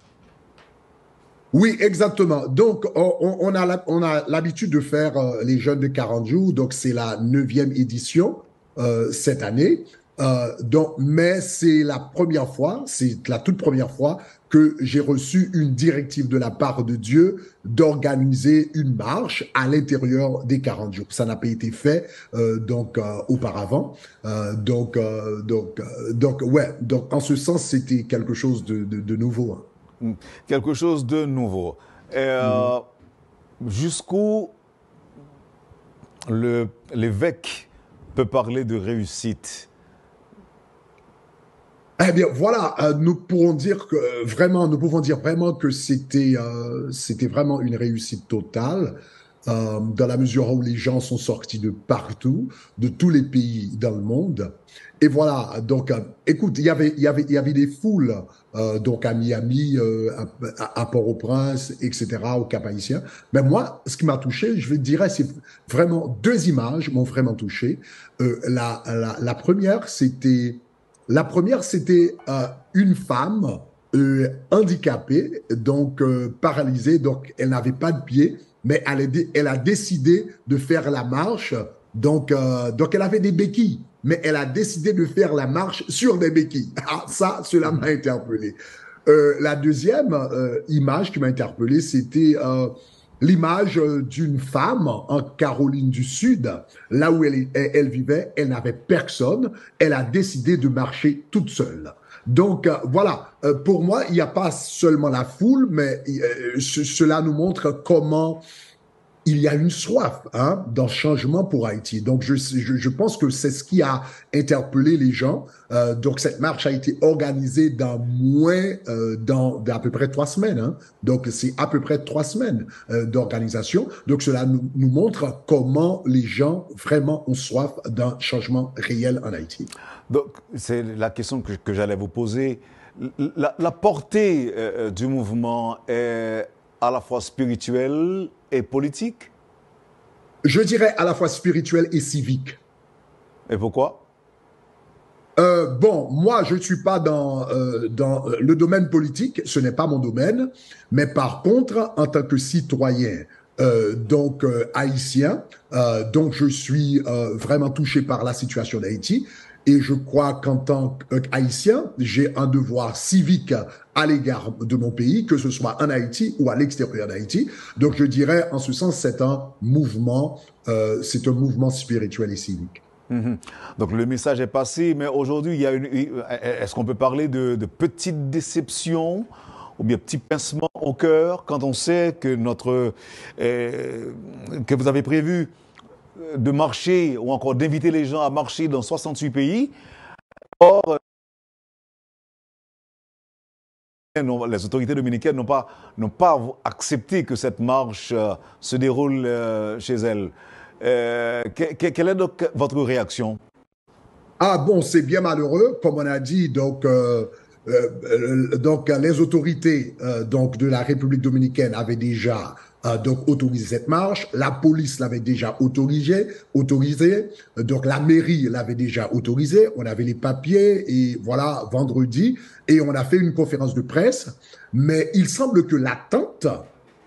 S2: oui, exactement. Donc, on, on a l'habitude de faire euh, les jeunes de 40 jours. Donc, c'est la neuvième édition euh, cette année. Euh, donc, mais c'est la première fois, c'est la toute première fois que j'ai reçu une directive de la part de Dieu d'organiser une marche à l'intérieur des 40 jours. Ça n'a pas été fait euh, donc euh, auparavant. Euh, donc donc donc ouais donc en ce sens c'était quelque chose de, nouveau. Hein.
S5: Hmm. Quelque chose de nouveau. Hmm. Jusqu'où l'évêque peut parler de réussite
S2: eh bien voilà, euh, nous pourrons dire que euh, vraiment, nous pouvons dire vraiment que c'était euh, c'était vraiment une réussite totale. dans la mesure où les gens sont sortis de partout, de tous les pays dans le monde. Et voilà, donc, euh, écoute, y avait il y, avait, il y avait des foules, donc à Miami, à, à Port-au-Prince, etc., au Cap-Haïtien. Mais moi, ce qui m'a touché, je dirais, c'est vraiment deux images m'ont vraiment touché. La, la, la, première, c'était la première, c'était euh, une femme euh, handicapée, donc euh, paralysée, donc elle n'avait pas de pied, mais elle, elle, a décidé de faire la marche. Donc, euh, donc elle avait des béquilles, mais elle a décidé de faire la marche sur des béquilles. Ah, ça, cela m'a mhm. interpellé. la deuxième image qui m'a interpellé, c'était l'image d'une femme en Caroline du Sud, là où elle, vivait, elle n'avait personne, elle a décidé de marcher toute seule. Donc euh, voilà, euh, pour moi, il n'y a pas seulement la foule, mais euh, cela nous montre comment il y a une soif hein, d'un changement pour Haïti. Donc, je, pense que c'est ce qui a interpellé les gens. Euh, donc, cette marche a été organisée dans moins, euh, dans, à peu près trois semaines. Hein. Donc, c'est à peu près trois semaines euh, d'organisation. Donc, cela nous, montre comment les gens vraiment ont soif d'un changement réel en Haïti.
S5: Donc, c'est la question que, j'allais vous poser. La, la portée euh, du mouvement est à la fois spirituelle et
S2: politique Je dirais à la fois spirituel et civique. Et pourquoi euh, bon, moi, je ne suis pas dans, euh, dans euh, le domaine politique, ce n'est pas mon domaine, mais par contre, en tant que citoyen, donc haïtien, donc je suis vraiment touché par la situation d'Haïti, et je crois qu'en tant qu'Haïtien, j'ai un devoir civique à l'égard de mon pays, que ce soit en Haïti ou à l'extérieur d'Haïti. Donc je dirais, en ce sens, c'est un mouvement, euh, c'est un mouvement spirituel et civique. Mhm.
S5: Donc le message est passé, mais aujourd'hui, il une, est-ce qu'on peut parler de, petites petite déception ou bien petits pincements au cœur quand on sait que notre euh, que vous avez prévu euh, de marcher ou encore d'inviter les gens à marcher dans 68 pays. Or, euh, les autorités dominicaines n'ont pas, pas, accepté que cette marche euh, se déroule chez elles. quelle est donc votre réaction
S2: Ah bon, c'est bien malheureux, comme on a dit. Donc, donc les autorités donc de la République dominicaine avaient déjà euh, donc autorisé cette marche. La police l'avait déjà autorisé, autorisé. Donc la mairie l'avait déjà autorisé. On avait les papiers et voilà vendredi et on a fait une conférence de presse. Mais il semble que l'attente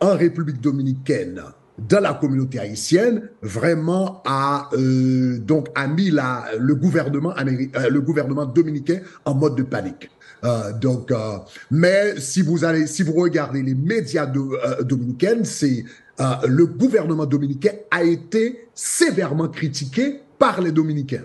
S2: en République dominicaine dans la communauté haïtienne vraiment a euh, donc a mis le gouvernement euh, le gouvernement dominicain en mode de panique. Euh, donc, euh, mais si vous allez, si vous regardez les médias euh, dominicains, c'est le gouvernement dominicain a été sévèrement critiqué par les Dominicains.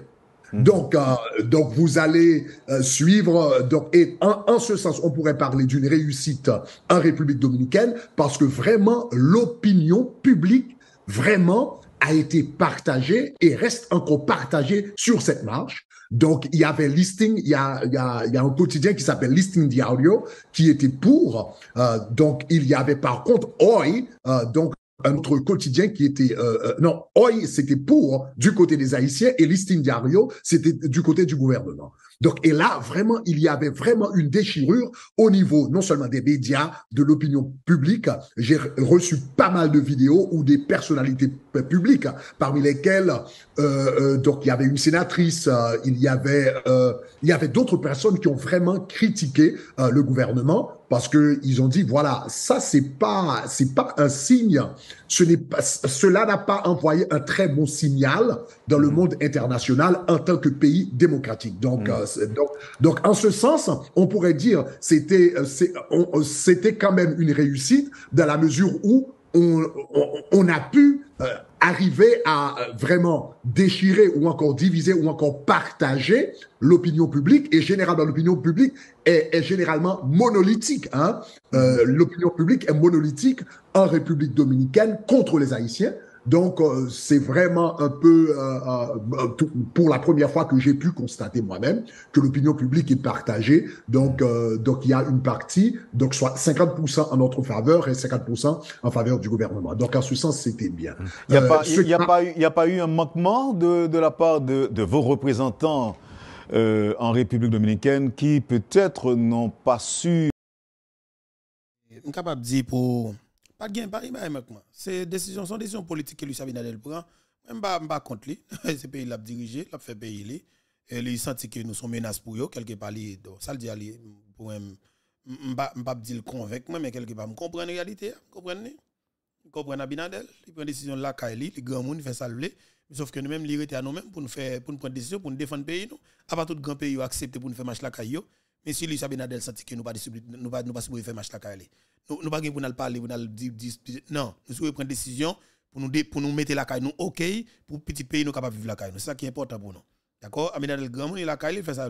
S2: Mmh. Donc, donc vous allez suivre. Donc, et en, en, ce sens, on pourrait parler d'une réussite en République dominicaine parce que vraiment l'opinion publique vraiment a été partagée et reste encore partagée sur cette marche. Donc, il y avait listing, il y a, il y a, il y a un quotidien qui s'appelle Listing Diario qui était pour. Euh, donc, il y avait par contre OI, euh, donc un autre quotidien qui était euh, euh non OI, c'était pour du côté des Haïtiens et Listing Diario, c'était du côté du gouvernement. Donc, et là, vraiment, il y avait vraiment une déchirure au niveau non seulement des médias, de l'opinion publique. J'ai reçu pas mal de vidéos ou des personnalités publiques, parmi lesquelles, euh, euh, donc, il y avait une sénatrice, euh, il y avait, il y avait d'autres personnes qui ont vraiment critiqué le gouvernement parce que ils ont dit voilà ça c'est pas c'est pas un signe ce n'est pas cela n'a pas envoyé un très bon signal dans le mm-hmm. monde international en tant que pays démocratique donc mm-hmm. euh, donc donc en ce sens on pourrait dire c'était euh, euh, c'était quand même une réussite dans la mesure où on, a pu arriver à euh, vraiment déchirer ou encore diviser ou encore partager l'opinion publique et généralement l'opinion publique est, généralement monolithique. Hein. Euh, l'opinion publique est monolithique en République dominicaine contre les Haïtiens, donc, euh, c'est vraiment un peu euh, euh, pour la première fois que j'ai pu constater moi-même que l'opinion publique est partagée. Donc, donc il y a une partie, donc soit 50% en notre faveur et 50% en faveur du gouvernement. Donc, en ce sens, c'était bien. Il n'y a, pas,
S5: il a, pas, il a pas eu un manquement de, de la part de, de vos représentants en République dominicaine qui peut-être n'ont pas su.
S1: Capable de dire pour pas de gain, pas avec moi. Ces décisions sont des décisions politiques que Luis Abinadel prend. Même pas, pas contre lui. c'est pays l'a dirigé, l'a fait payer. Et il sentit que nous sommes menaces pour eux, quelque part. Donc, ça le dit, pour un. Je ne pas dire convaincre, mais quelque part, je comprends la réalité. Vous hein, comprenez Abinadel Il prend une décision là, Kaili, le grand monde, il fait ça Sauf que nous-mêmes, était à nous-mêmes pour nous faire pour nous prendre des décisions, pour nous défendre le pays. Nous. À part tout grand pays, accepté pour nous faire match là, Kaili. Mais si Luis Abinadel sentit que nous ne pouvons pas faire match là, Kaili nous ne pas pour nous parler, pour nous dire, non, nous devons prendre décision pour nous, pour nous mettre la caille, nous OK, pour petit pays, nous capables vivre la caille. C'est ça qui est important pour nous. D'accord Grand, la caille, il fait ça.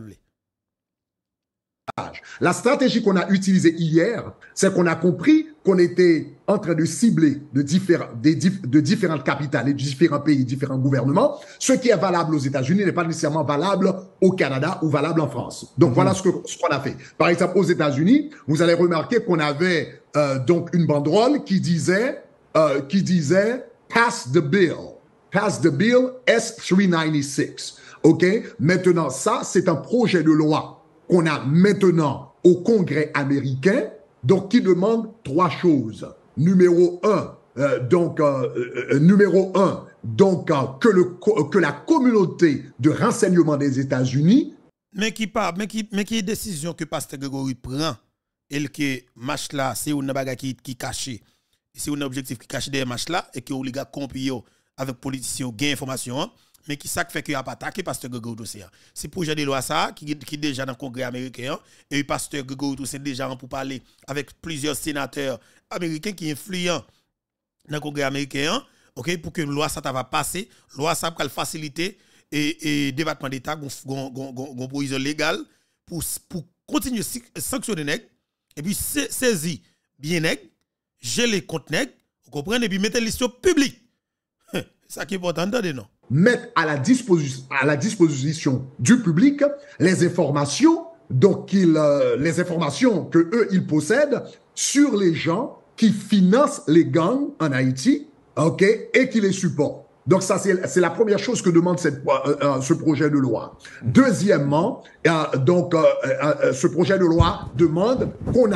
S2: La stratégie qu'on a utilisée hier, c'est qu'on a compris qu'on était en train de cibler de, différents, de différentes capitales et de différents pays, différents gouvernements, ce qui est valable aux États-Unis n'est pas nécessairement valable au Canada ou valable en France. Donc voilà ce qu'on ce qu'on a fait. Par exemple, aux États-Unis, vous allez remarquer qu'on avait euh, donc une banderole qui disait, euh, qui disait Pass the bill, pass the bill S396. OK? Maintenant, ça, c'est un projet de loi qu'on a maintenant au Congrès américain donc, qui demande trois choses. Numéro un, euh, donc, euh, euh, numéro un, donc que, le, que la communauté de renseignement des États-Unis.
S1: Mais qui parle, mais qui, mais qui décision que Pasteur Grégory prend, et que Machla, là, c'est une bagarre qui, qui cachée c'est un objectif qui cache derrière Machla, là et que les gars avec politiciens gain information hein mais qui ça fait qu'il a pas attaqué pasteur Grégory Toussaint. Hein? C'est projet de loi ça qui qui déjà dans le Congrès américain hein? et pasteur Grégory Toussaint déjà en pour parler avec plusieurs sénateurs américains qui influents dans le Congrès américain, hein? OK, pour que la loi ça va passer, loi ça va faciliter et et débattement d'état gon position légale pour pour continuer sanctionner nèg et puis saisir bien nèg, geler compte nèg, vous comprenez et puis mettre l'histoire publique. ça qui est important d'entendre non mettre à la, disposition,
S2: du public les informations donc euh, les informations que eux ils possèdent sur les gens qui financent les gangs en Haïti, ok, et qui les supportent. Donc ça c'est la première chose que demande cette, euh, euh, ce projet de loi. Deuxièmement, donc ce projet de loi demande qu'on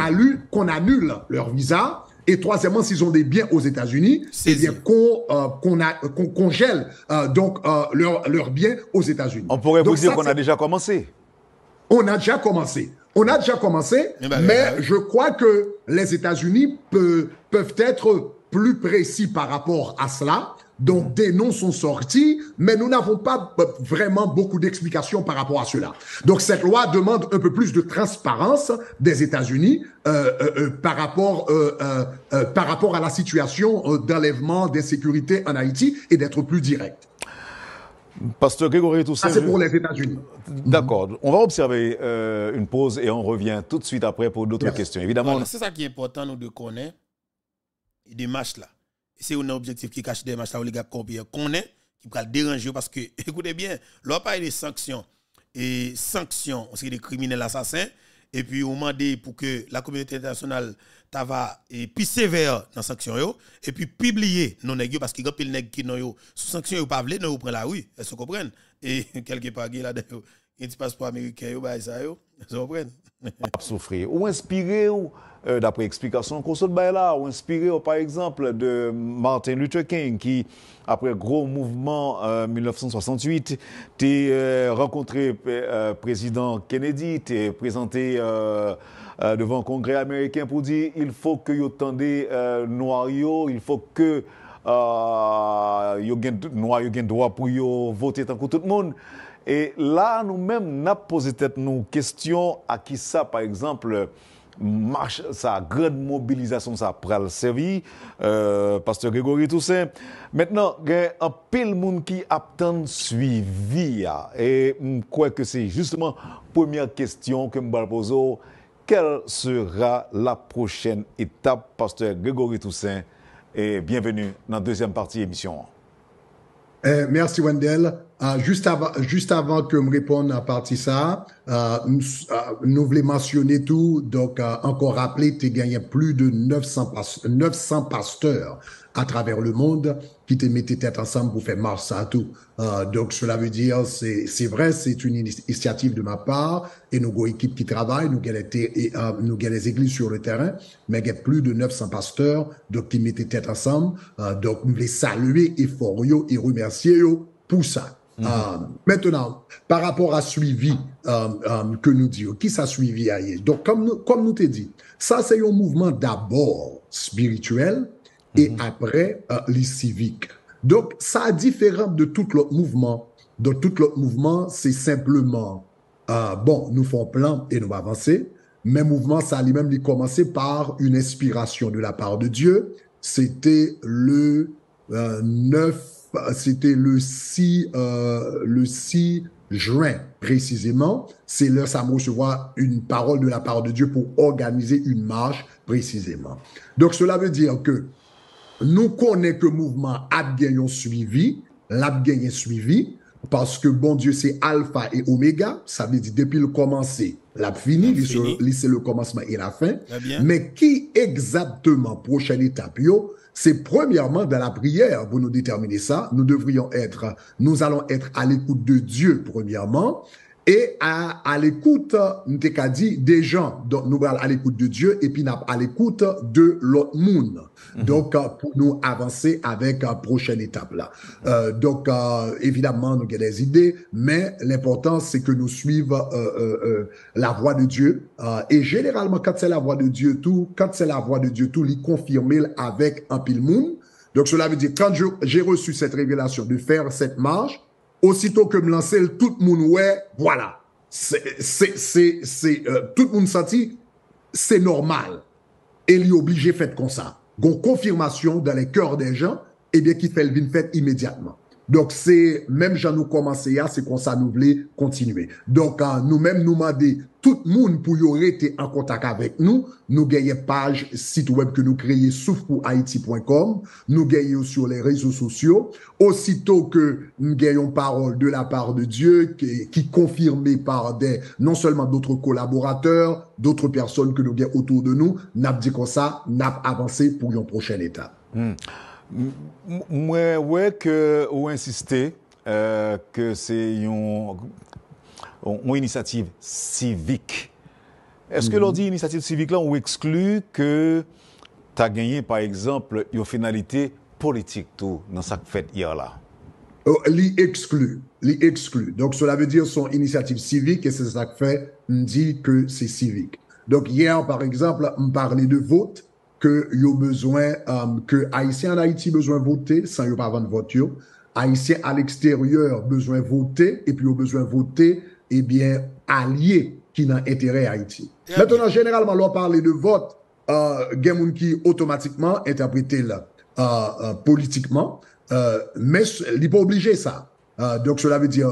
S2: qu'on annule leur visa et troisièmement, s'ils ont des biens aux États-Unis, c'est eh bien euh, qu'on qu'on congèle euh, donc euh, leurs biens aux États-Unis. On pourrait vous dire qu'on a déjà commencé. On a déjà commencé. On a déjà commencé, eh ben, mais eh ben, ben. je crois que les États-Unis peuvent être plus précis par rapport à cela. Donc des noms sont sortis, mais nous n'avons pas vraiment beaucoup d'explications par rapport à cela. Donc cette loi demande un peu plus de transparence des États-Unis euh, euh, euh, par rapport par rapport à la situation d'enlèvement des sécurités en Haïti et d'être plus direct. Pasteur Grégory Toussaint. Ah, c'est pour les États-Unis.
S5: D'accord. On va observer une pause et on revient tout de suite après pour d'autres questions. Évidemment. Ah, c'est
S1: ça qui est important, nous, de connaître des matchs là c'est un objectif qui cache des matchs les gars qu'on est, qui le déranger parce que, écoutez bien, l'on parle des sanctions. Et sanctions, c'est des criminels assassins. Et puis, on demande pour que la communauté internationale va plus sévère dans sanctions et puis publier nos nèg parce qu'il y a pile nèg qui non yo sous sanction yo pas vle non prend la rue est-ce que comprennent et quelque part là dedans un petit passeport américain yo ba ça yo ne comprennent
S5: souffrir ou inspirer ou euh, d'après explication qu'on là, ou inspiré par exemple de Martin Luther King qui, après gros mouvement 1968, euh, t'es euh, rencontré rencontré président Kennedy, t'es présenté devant le Congrès américain pour dire il faut que vous tendez Noirio, il faut que Noirio ait droit pour voter tant que tout le monde. Et là, nous-mêmes, nous avons posé tête nous question à qui ça, par exemple, marche sa grande mobilisation sa pral servi, euh, pasteur Grégory Toussaint. Maintenant, il y a un pile monde qui attend suivi. Et je mm, crois que c'est justement la première question que je vais poser. Quelle sera la prochaine étape, pasteur Grégory Toussaint? Et bienvenue dans la deuxième partie de l'émission.
S2: Eh, merci Wendell. Ah, juste, avant, juste avant que me réponde à partie ça, euh, euh, nous voulons mentionner tout. Donc, euh, encore rappeler, tu gagné plus de 900, pasteurs à travers le monde qui te mettaient tête ensemble pour faire marche à tout. donc, cela veut dire, c'est vrai, c'est une initiative de ma part et nos équipes qui travaillent, nous euh, nous les églises sur le terrain, mais il y a plus de 900 pasteurs donc, qui mettaient tête ensemble. donc, nous voulons saluer et et remercier eux pour ça. Euh, mm-hmm. maintenant, par rapport à suivi euh, euh, que nous disons, qui ça suivi ailleurs? Donc, comme nous, comme nous t'ai dit, ça c'est un mouvement d'abord spirituel et mm-hmm. après euh, les civiques. Donc, ça est différent de tout le mouvement. De tout le mouvement, c'est simplement, euh, bon, nous font plan et nous avancer Mais mouvement, ça lui-même, commencé par une inspiration de la part de Dieu. C'était le 9 euh, bah, c'était le 6, euh, le juin précisément. C'est l'heure, ça recevoir une parole de la part de Dieu pour organiser une marche précisément. Donc cela veut dire que nous connaissons que mouvement a suivi, l'a gagné suivi, parce que bon Dieu c'est alpha et oméga, ça veut dire depuis le commencé, l'a fini, c'est le commencement et la fin. Mais qui exactement prochaine étape yo, c'est premièrement dans la prière vous nous déterminez ça. Nous devrions être, nous allons être à l'écoute de Dieu premièrement, et à, à l'écoute, nous dit des gens, donc nous allons à l'écoute de Dieu et puis à l'écoute de l'autre monde. Mhm. Donc, euh, pour nous avancer avec la euh, prochaine étape là. Euh, donc, euh, évidemment, nous avons des idées, mais l'important, c'est que nous suivons la voie de Dieu. et généralement, quand c'est la voie de Dieu, tout, quand c'est la voie de Dieu, tout, les confirmer avec un pile monde. Donc, cela veut dire, quand j'ai reçu cette révélation de faire cette marche, aussitôt que me lancer, tout le monde, ouais, voilà. C'est, euh, tout le monde senti, c'est normal. Et il est obligé de faire comme ça. Gon confirmation dans les cœurs des gens, et eh bien, qui fait le vin fait immédiatement. Donc, c'est, même j'en nous commencé à, c'est comme ça nous voulons continuer. Donc, euh, nous-mêmes, nous dit tout pour y y rester en contact avec nous, nous une page site web que nous créons souffre pour nous Nous gagnons sur les réseaux sociaux, aussitôt que nous la parole de la part de Dieu, qui qui confirmée par des, non seulement d'autres collaborateurs, d'autres personnes que nous gagnons autour de nous, nous dit dit ça n'a nous avancé pour une prochaine étape.
S3: étape. Hmm.
S5: oui, que ou euh, que c'est une initiative civique. Est-ce que l'on mhm. dit initiative civique là, on exclut que tu as gagné, par exemple, une finalité politique tout dans ce que fait hier là?
S2: Oh, l'y exclut, exclut. Donc cela veut dire son initiative civique et c'est ça que fait, on dit que c'est civique. Donc hier, par exemple, on parlait de vote, que y a besoin, euh, que Haïtiens en Haïti besoin de voter sans y de pas vendre voiture. Haïtien à l'extérieur besoin de voter et puis au a besoin voter et eh bien, allié qui n'a intérêt à Haïti. Maintenant, généralement, l'on parle de vote, euh, quelqu'un qui automatiquement interprété là, euh, euh politiquement, euh, mais il n'est pas obligé ça. Euh, donc, cela veut dire,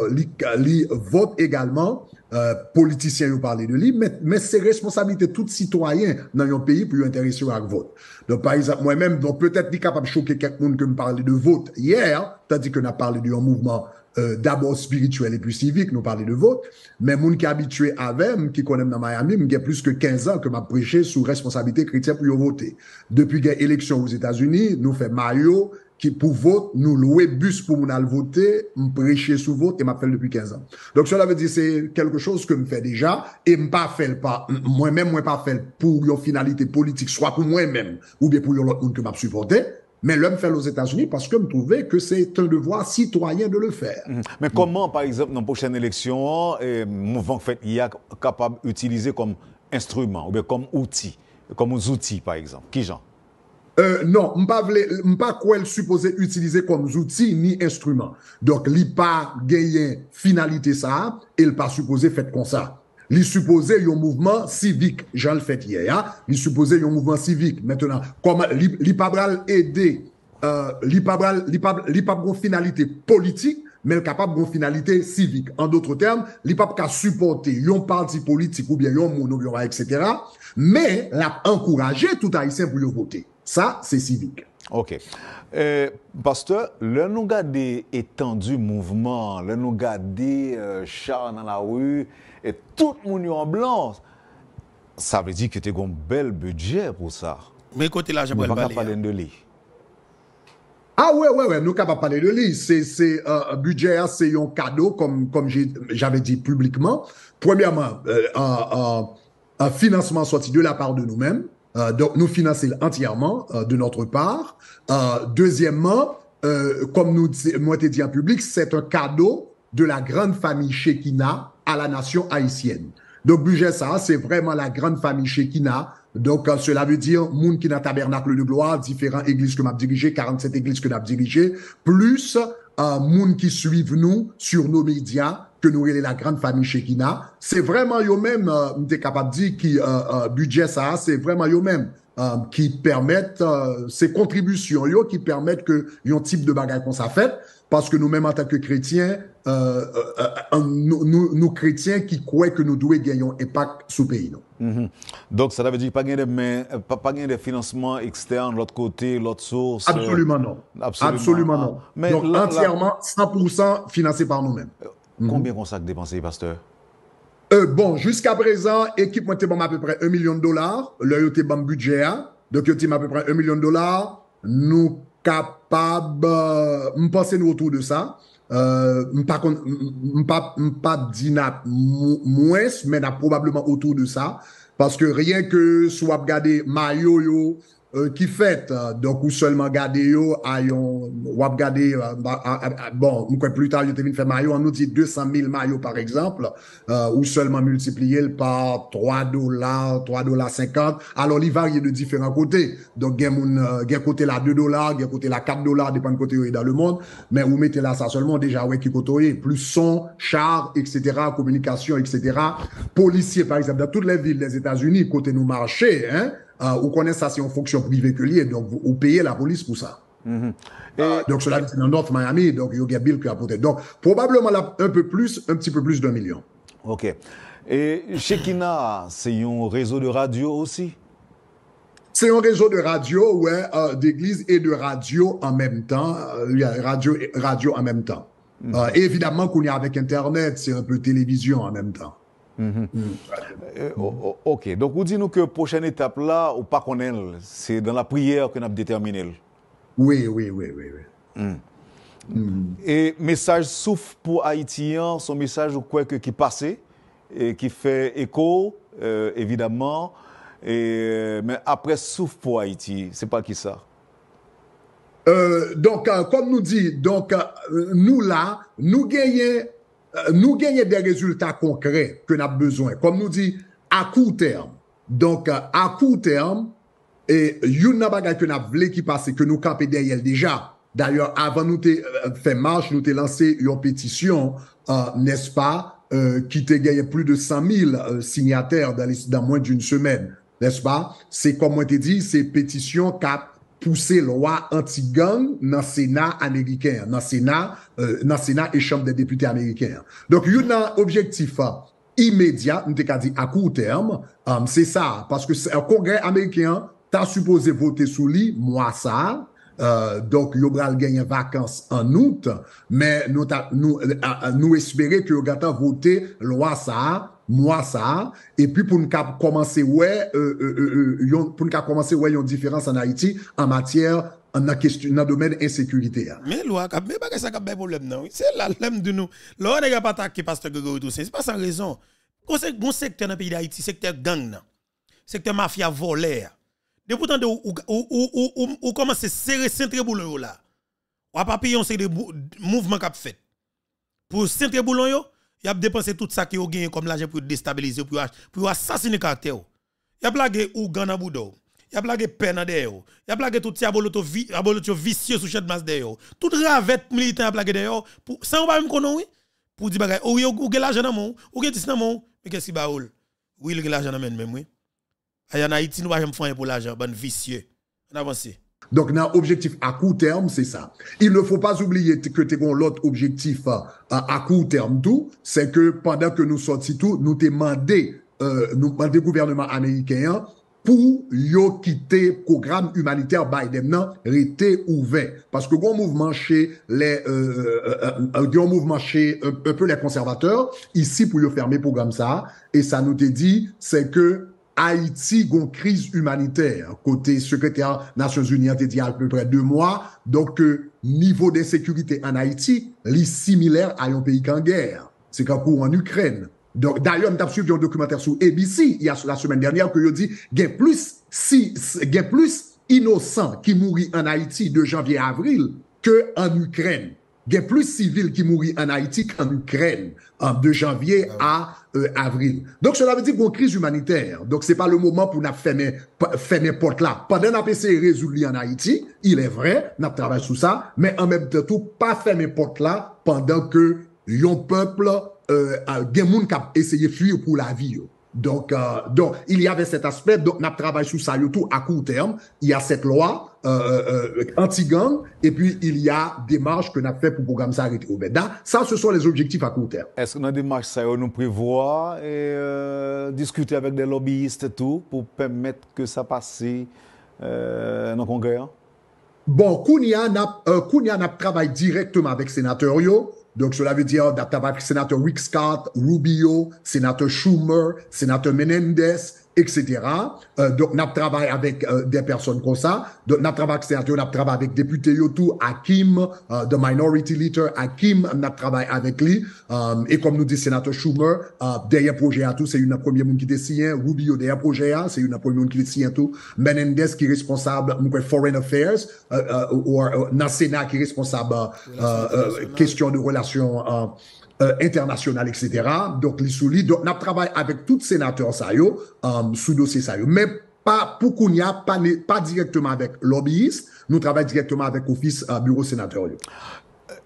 S2: il vote également, euh, politiciens parler de lui, mais, mais c'est responsabilité de tout citoyen dans un pays pour intéresser à vote. Donc, par exemple, moi-même, donc peut-être capable de choquer quelqu'un que me parler de vote hier, tandis qu'on a parlé d'un mouvement euh, d'abord spirituel et puis civique, nous parler de vote, mais moun qui habitué avec, qui connaît dans Miami, il y a plus que 15 ans que m'a prêché sous responsabilité chrétienne pour voter. Depuis qu'il élection aux États-Unis, nous fait Mario, qui pour vote, nous louer bus pour nous aller voter, me prêcher sous vote et m'appelle depuis 15 ans. Donc cela veut dire c'est quelque chose que me fait déjà et me pas fait pas moi-même pas fait pour une finalité politique soit pour moi-même ou bien pour l'autre monde que m'a mais l'homme fait aux États-Unis parce que me trouvais que c'est un devoir citoyen de le faire.
S5: Mm. Mais comment, par exemple, dans la prochaine élection, le eh, mouvement fait capable d'utiliser comme instrument ou bien comme outil,
S2: comme outil, par exemple Qui, Jean euh, non, pas quoi elle supposait utiliser comme outil ni instrument. Donc, il pas gagne finalité ça, et pas supposé faire comme ça. Li supposé un mouvement civique, j'en le fait hier, hein? li un mouvement civique. Maintenant, comment li, li pas aider, euh, li finalité politique, mais capable d'une finalité civique. En d'autres termes, l'IPAP a supporté yon parti politique ou bien un etc. Mais l'a encouragé tout haïtien pour le voter. Ça, c'est civique. OK. Euh,
S5: pasteur, le nous garder étendu mouvement, le nous garder euh, char dans la rue, et tout le monde en blanc. Ça veut dire que tu as un bel budget pour ça. Mais écoutez, là, j'aimerais pas parler hein. de lui.
S2: Ah ouais, ouais, ouais, nous pas parler de lit. C'est euh, un budget, hein, c'est un cadeau, comme, comme j'avais dit publiquement. Premièrement, euh, un, financement sorti de la part de nous-mêmes. Euh, donc, nous financer entièrement de notre part. deuxièmement, comme nous, moi, t'ai dit en public, c'est un cadeau de la grande famille Shekina à la nation haïtienne. Donc, budget ça, c'est vraiment la grande famille Shekina. Donc, euh, cela veut dire, Moun qui n'a tabernacle de gloire, différentes églises que m'a dirigé, 47 églises que m'a dirigé, plus euh, qui suivent nous sur nos médias, que nous est la grande famille Shekina. C'est vraiment eux-mêmes, euh, capable de dire, qui, euh, euh, budget ça, c'est vraiment eux-mêmes. Euh, qui permettent euh, ces contributions qui permettent que un type de bagaille qu'on s'est fait parce que nous-mêmes en tant que chrétiens euh, nous, chrétiens qui croient que nous devons gagner un impact sur le pays mhm.
S5: donc ça veut dire pas gagner mais pas, pas de financement externe l'autre côté l'autre source absolument non absolument, non, donc
S2: entièrement 100% financé par nous-mêmes
S5: combien mm -hmm. dépensé pasteur
S2: euh, bon, jusqu'à présent, l'équipe, moi à peu près 1 million de dollars. Leur bon budget. Hein. Donc, à peu près 1 million de dollars. Nous capables, euh, penser nous autour de ça. Euh, pas pas pas moins mais probablement autour de ça parce que rien que soit regarder Mario yo euh, qui fait, euh, donc ou seulement garder yo ayon yon, euh, bon, plus tard je faire te on nous on nous dit 200 000 maillots par exemple, ou seulement multiplier par 3 dollars, 3 dollars 50, alors il varie de différents côtés donc y a un côté là 2 dollars un côté là 4 du côté où il est dans le monde mais vous mettez là ça seulement déjà ouais qui côté plus son, char, etc, communication, etc, policiers par exemple, dans toutes les villes des états unis côté nous marchés, hein vous euh, connaissez ça, c'est une fonction privée que liée, donc vous, payez la police pour ça.
S3: Mhm. Ah,
S2: donc cela dit, c'est dans North Miami, donc il y a Bill qui a apporté. Donc probablement un peu plus, un petit peu plus d'un million. OK. Et Shekina, c'est un réseau de radio aussi c'est un réseau de radio, ouais, euh, d'église et de radio en même temps. Euh, radio, radio en même temps. Mhm. évidemment qu'on est avec Internet, c'est un peu télévision en même temps. Mhm.
S5: Euh, oh, oh, ok, donc vous dites nous que prochaine étape là, ou pas qu'on est, c'est dans la prière qu'on a déterminé.
S2: Oui, oui, oui, oui. oui.
S3: Hmm. Hmm.
S5: Et message souffle pour Haïtiens, son message ou quoi que qui passait, et qui fait écho, euh, évidemment, mais après souffle pour Haïti, c'est pas qui ça?
S2: Euh, donc, comme nous dit, donc, nous là, nous gagnons euh, nous gagnons des résultats concrets que nous avons besoin. Comme nous dit, à court terme. Donc, euh, à court terme, et une bagaille que nous avons qui passer, que nous camper derrière déjà. D'ailleurs, avant nous euh, fait marche, nous avons lancé une pétition, n'est-ce pas, qui a gagné plus de 100 000 signataires dans, moins d'une semaine, n'est-ce pas? C'est comme on dit, c'est pétition cap pousse lwa anti-gang nan Senat Ameriken, nan Senat e euh, chanp de depute Ameriken. Donk yon nan objektif imedya, nou te ka di akou term, c'est sa, paske an kongre Ameriken, ta suppose vote sou li, mwa sa, donk yon bral genye vakans anout, men euh, euh, nou espere ki yon gata vote lwa sa, mwa sa, moi ça et puis pour nous commencer ouais euh, euh, euh, euh pour commencer ouais une différence en Haïti en matière en question dans domaine insécurité
S1: hein. mais loi mais pas ça cap ben problème non c'est la lème de nous là on n'a pas attaqué pasteur Grégory tout c'est pas sans raison bon secteur dans le pays d'Haïti secteur gang secteur mafia voleur de pourtant de ou ou ou ou commence serrer centre boulon là ou a un c'est des mouvements qu'a fait pour centre boulon yo il a dépensé tout ça qui a gagné comme l'argent pour déstabiliser, pour, pour assassiner caractère. Il a blagué Ougan dans Boudou. Il a blagué Penade. Il a blagué tout ça aboloto vicieux sous de masse de Tout ravette militaire a blagué de pour sans pas même oui. Pour dire bagay, ou ou l'argent dans mon, ou gen l'argent dans mon, mais qu'est-ce qui baoul? Oui, il gen l'argent dans même même oui. y en Haïti nous pas faire pour l'argent, ben vicieux. On avance.
S2: Donc, notre objectif à court terme, c'est ça. Il ne faut pas oublier que t'es l'autre objectif euh, à, court terme tout, c'est que pendant que nous sortons tout, nous demandons, euh, au gouvernement américain pour yo quitter programme humanitaire Biden rester ouvert parce que le mouvement chez les euh, mouvement chez un, peu les conservateurs ici pour fermer fermer programme ça et ça nous dit c'est que Haïti goun kriz humanitèr, kote sekretèr Nasyon Zuni an te di alpe prè 2 mwa, donk euh, nivou de sekurite an Haïti, li similèr a yon peyi kan gèr. Se kan kou an Ukren. Donk dayon, tap suiv yon dokumentèr sou ABC, yon la semen dèrnèr, kou yo di gen plus inosan ki mouri an Haïti de janvye avril, ke an Ukren. Gen plus sivil ki mouri an Haïti kan Ukren de janvye avril. Euh, avril. Donc, cela veut dire qu'on crise humanitaire. Donc, c'est pas le moment pour nous fermer, fermer porte là. Pendant n'a essayé résoudre en Haïti, il est vrai, n'a travaille sur ça, mais en même temps, tout, pas fermer porte là pendant que yon peuple, euh, essayé qui essayé fuir pour la vie. Donc, euh, donc, il y avait cet aspect, donc n'a travaille sur ça, tout à court terme. Il y a cette loi, euh, euh, euh, anti-gang, et puis il y a des marches que a fait pour le programme s'arrêter au Ça, ce sont les objectifs à court terme.
S5: Est-ce que dans des marches, ça nous prévoit et, discuter avec des lobbyistes et tout pour permettre que ça
S2: passe dans le Congrès? Hein? Bon, Kounia n'a travaille directement avec sénateur donc, cela veut dire, le sénateur Rick Scott, Rubio, sénateur Schumer, sénateur Menendez, etc. Euh, donc, on travaille avec des personnes comme ça. Donc, on travaille avec Sergio, nous travaillé avec député Yotou, Hakim, euh, the minority leader, Hakim, pas travaille avec lui. et comme nous dit sénateur Schumer, derrière projet à tout, c'est une première monde qui dessine. Rubio, derrière projet c'est une première monde qui dessine tout. Menendez, qui est responsable, de foreign affairs, ou, ou, ou Nasena, qui est responsable, question de relations, euh, international, etc. Donc, les solides, Donc, nous travaillons avec tout sénateur sa sous pas ça y est. Mais pas pour qu'on y a pas directement avec office Nous euh, bureau sénateur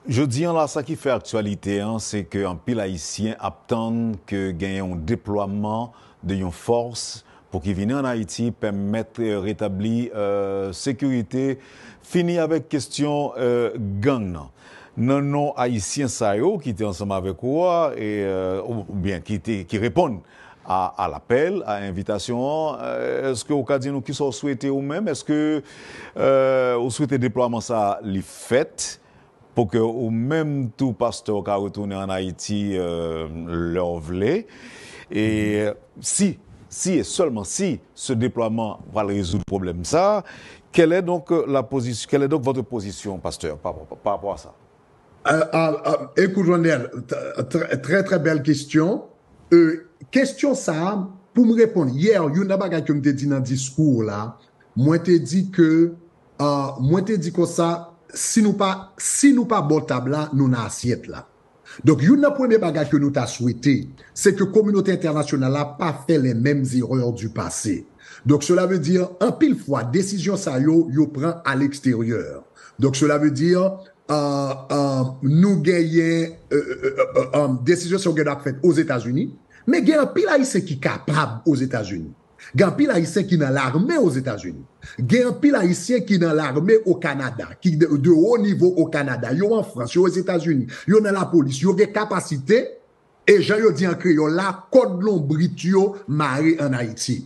S5: Je dis là, la qui qui fait actualité, an, hein, c'est qu'un pile haïtien attend que gagne déploiement de une force pour qu'il vienne en Haïti, permettre euh, rétablir euh, sécurité. fini avec question euh, gang non, non haïtien qui yo ensemble avec avec et euh, ou bien qui répond à l'appel, à l'invitation. Euh, est-ce que vous ka di nous qui sont souhaités ou est-ce que euh, vous souwete déploiement ça les fêtes pour que ou même tout pasteur' ka en Haïti Haïti euh, si, si et seulement si ce déploiement va résoudre le problème ça, quelle est donc la position, quelle est donc votre position, pasteur, par
S2: rapport à ça euh, euh, euh, écoute, très très belle question. question ça, pour me répondre, hier, il y a une qui me dit dans le discours là, moi te dit que, moi te dit que ça, si nous pas, si nous pas bon table là, nous n'avons assiette là. Donc, une première bagage que nous t'a souhaité, c'est que la communauté internationale n'a pas fait les mêmes erreurs du passé. Donc, cela veut dire, un pile fois, décision ça yo, prend à l'extérieur. Donc, cela veut dire, Euh, euh, nou genyen euh, desisyon sou genwak fet ouz Etats-Unis, men genyen pil a yise ki kapab ouz Etats-Unis. Genyen pil a yise ki nan l'armè ouz Etats-Unis. Genyen pil a yise ki nan l'armè ouz Kanada, ki de ou nivou ouz Kanada. Yon an Frans, yon an Etats-Unis, yon an la polis, yon gen kapasite, e jan yon di an kreyon la, kodlon brit yo ma re an Haiti.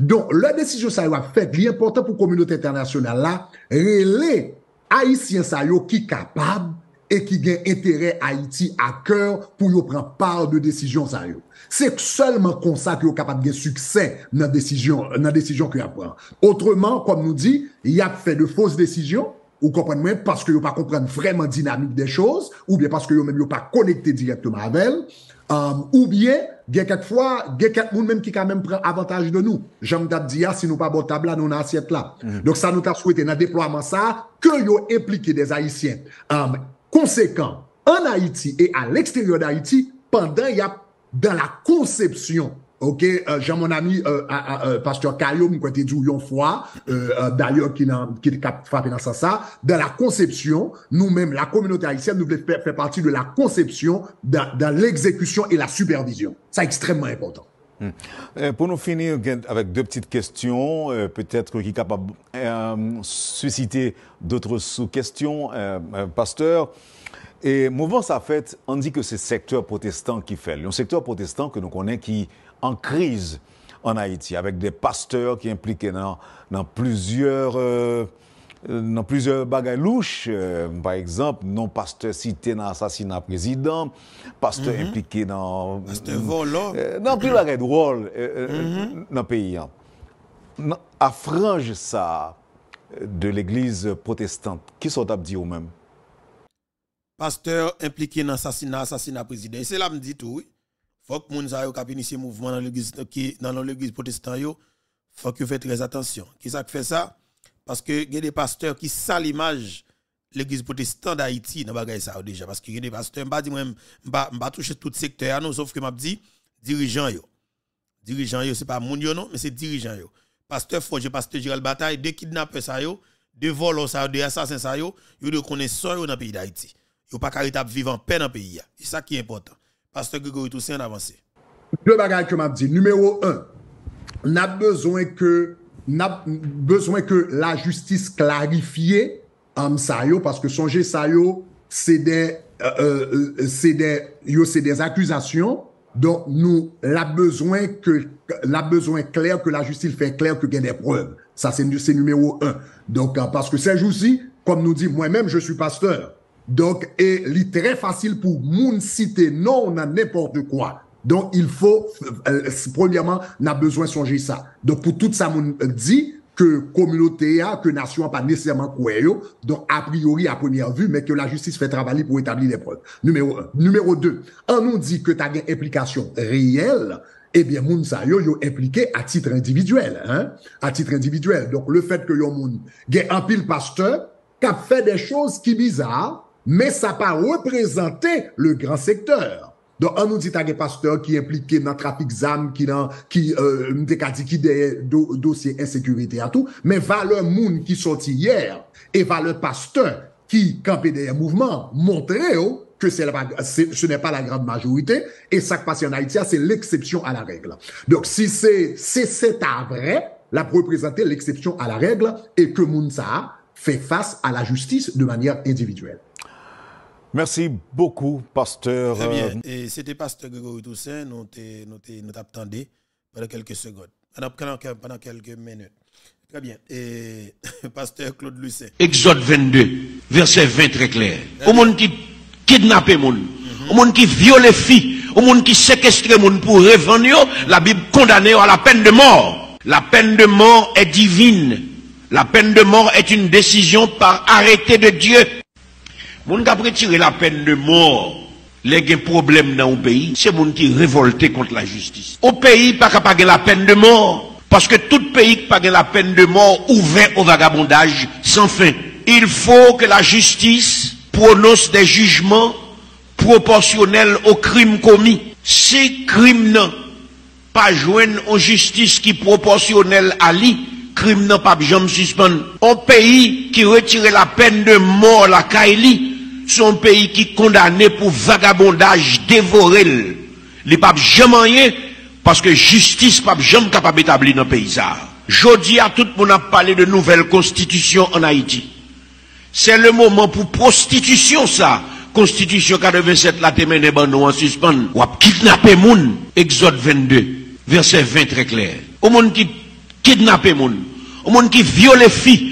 S2: Don, le desisyon sa yon wak fet, li important pou kominote internasyonan la, reley, Haitien sa yo ki kapab e ki gen entere Haiti a kèr pou yo pran par de desijyon sa yo. Se seulement kon sa ki yo kapab gen suksè nan desijyon ki yo pran. Otreman, koum nou di, yap fè de fos desijyon, ou kompèd mwen, paske yo pa kompèd vreman dinamik de chòz, ou bien paske yo mèm yo pa konekte direktman avèl, euh, ou bien Il y a quelques y même qui quand même prennent avantage de nous. J'aime mm. t'a si nous pas bon table nous avons là. Donc ça nous t'a souhaité dans déploiement ça, que yo impliqué des Haïtiens. conséquent, en Haïti et à l'extérieur d'Haïti, pendant y a dans la conception OK, euh, j'ai mon ami euh, euh pasteur Kayoum, qui dit une fois, d'ailleurs, qui a fait dans ça, dans la conception, nous-mêmes, la communauté haïtienne, nous voulons faire, partie de la conception, dans, l'exécution et la supervision. C'est extrêmement important.
S5: Hmm. Euh, pour nous finir avec deux petites questions, peut-être qui capable susciter d'autres sous-questions, pasteur. Et mouvement ça fait, on dit que c'est secteur protestant qui fait. Le secteur protestant que nous connaissons qui en crise en Haïti, avec des pasteurs qui impliqués euh, euh, dans, plusieurs... bagailles louches, euh, par exemple, non pasteur cité dans l'assassinat président, pasteur mhm. impliqué dans... Pasteur dans plus la drôle mhm. dans le pays. Affrange hein. à frange ça de l'église protestante, qui sont à dire au même?
S1: Pasteur impliqué dans l'assassinat assassinat président. C'est là que me dit tout, oui faut que gens qui ont initié le mouvement dans l'église euh, protestante yo, faut que très attention. Qui ça fait ça Parce que y a des pasteurs qui salent l'image l'église protestante d'Haïti dans ça déjà parce que y a des pasteurs qui dit même toucher tout secteur non sauf que m'a dit dirigeant yo. Dirigeant yo c'est pas moun monde, non mais c'est dirigeant yo. Pasteur Forge, pasteur Gérald Bataille, deux kidnappers, ça yo, deux voleurs ça deux assassins ils yo, yo de pays d'Haïti. dans pays d'Haïti. Yo pas capable vivre en paix dans pays C'est ça qui est important. Pasteur est aussi en Deux bagages que
S2: m'a dit. Numéro un, n'a besoin que n'a besoin que la justice clarifie amsayo parce que songer ça c'est des euh, euh, euh, c'est des c'est des accusations donc nous la besoin que la besoin clair que la justice fait clair que a des preuves ça c'est c'est numéro un donc parce que ces jours-ci comme nous dit moi-même je suis pasteur donc, et est très facile pour moun citer non n'importe quoi. Donc, il faut, euh, premièrement, n'a besoin de songer ça. Donc, pour tout ça, moun dit, que communauté a, que nation pas nécessairement donc a priori à première vue, mais que la justice fait travailler pour établir les preuves. Numéro Numéro deux, on nous dit que tu as une implication réelle, eh bien, moun sa yo, yo impliqué à titre individuel, hein, à titre individuel. Donc, le fait que yo moun, gain un pile pasteur, qui a fait des choses qui bizarres, mais ça n'a pas représenté le grand secteur. Donc, on nous dit qu'il des pasteurs qui est impliqué dans le trafic ZAM, qui dans, qui, euh, qui des dossiers insécurité à tout, mais valeur moun qui sortit hier et le pasteur qui campait un mouvement montrer oh, que ce n'est pas la grande majorité et ça qui passe en Haïti, c'est l'exception à la règle. Donc, si c'est, cet c'est vrai, la représenter l'exception à la règle et que Mounsa fait face à la justice de manière individuelle. Merci beaucoup, pasteur. Très bien. Euh,
S1: Et c'était pasteur Grégory Toussaint, nous t'attendions pendant quelques secondes, pendant, quelques minutes. Très bien. Et pasteur Claude Lucet. Exode
S4: 22, verset 20 très clair. Au monde qui kidnappe monde, au monde qui viole filles, au monde qui séquestre monde pour revenir, la Bible condamne à la peine de mort. La peine de mort est divine. La peine de mort est une décision par arrêté de Dieu. Moun ka pritire la pen de mor le gen problem nan ou peyi, se moun ki revolte kont la justis. Ou peyi pa ka pa gen la pen de mor, paske tout peyi pa gen la pen de mor ouve ou vagabondaj san fin. Il fo ke la justis pronos de jujman proporsyonel ou krim komi. Se krim nan pa jwen ou justis ki proporsyonel ali, krim nan pa bijan msusman. Ou peyi ki retire la pen de mor la ka eli, son pays qui condamné pour vagabondage, dévoré. Les papes jamais rien, parce que justice pas jamais capable d'établir dans le pays. Jodi à tout le monde a de nouvelle constitution en Haïti. C'est le moment pour prostitution, ça. Constitution 47 la témène est eh ben, en suspens. Ou a kidnappé moun. Exode 22, verset 20 très clair. Au monde qui kidnappe moun. Au monde qui viole filles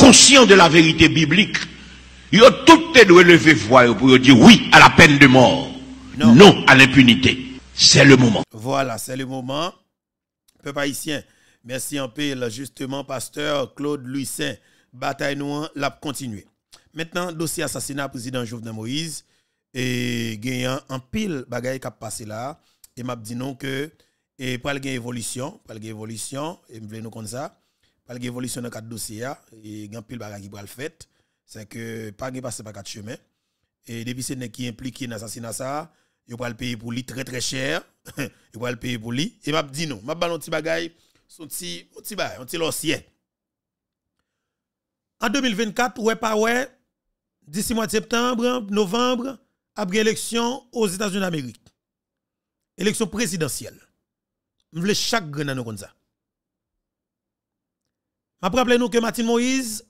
S4: conscient de la vérité biblique, ils ont tout doit lever voix pour dire oui à la peine de mort, non, à l'impunité. C'est le moment.
S1: Voilà, c'est le moment. Peuple haïtien, merci en paix, justement, pasteur Claude Saint. bataille nous hein, l'a continué. Maintenant, dossier assassinat président Jovenel Moïse, et gagnant en pile bagaille qui a passé là, et m'a dit non que, et pour évolution, pour évolution, et m'a nous comme ça, évolué dans quatre dossiers et grand pile bagage qui le fait, c'est que pas de passer par quatre chemins et depuis c'est qui impliqué dans assassinat ça, il le pays pour lui très très cher, il le payer pour lui et m'a dit non, m'a ballon petit bagage, son petit petit bagage, un petit lossier. En 2024, ouais pas ouais, d'ici mois de septembre, novembre, après élection aux États-Unis d'Amérique. Élection présidentielle. Je voulais chaque grenade comme ça. Je rappelle que Martin Moïse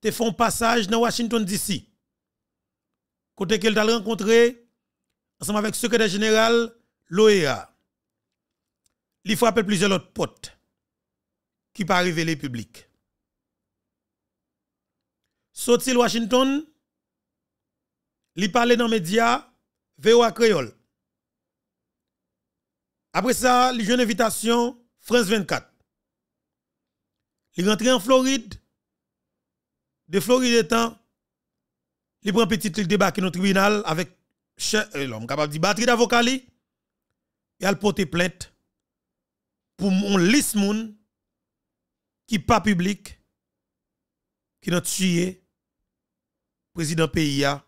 S1: te fait un passage dans Washington DC. Côté qu'elle a rencontré ensemble avec le secrétaire général l'OEA. Il frappe plusieurs autres potes qui pas révélé public. Sotil Washington, il parlé dans les médias VOA Créole. Après ça, il a une invitation France 24. Il rentre en Floride. De Floride étant, il prend petit il débarque dans le tribunal avec euh, l'homme capable de batterie d'avocat. Il a porté plainte pour un liste moun qui pas public, qui a tué président PIA,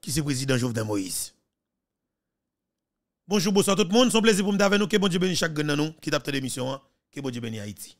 S1: qui c'est président Jovenel Moïse. Bonjour, bonsoir tout le monde. C'est un plaisir pour me d'avoir nous. Que bon Dieu bénisse chaque gagnant nous qui tape l'émission. Hein. Que bon Dieu bénisse Haïti.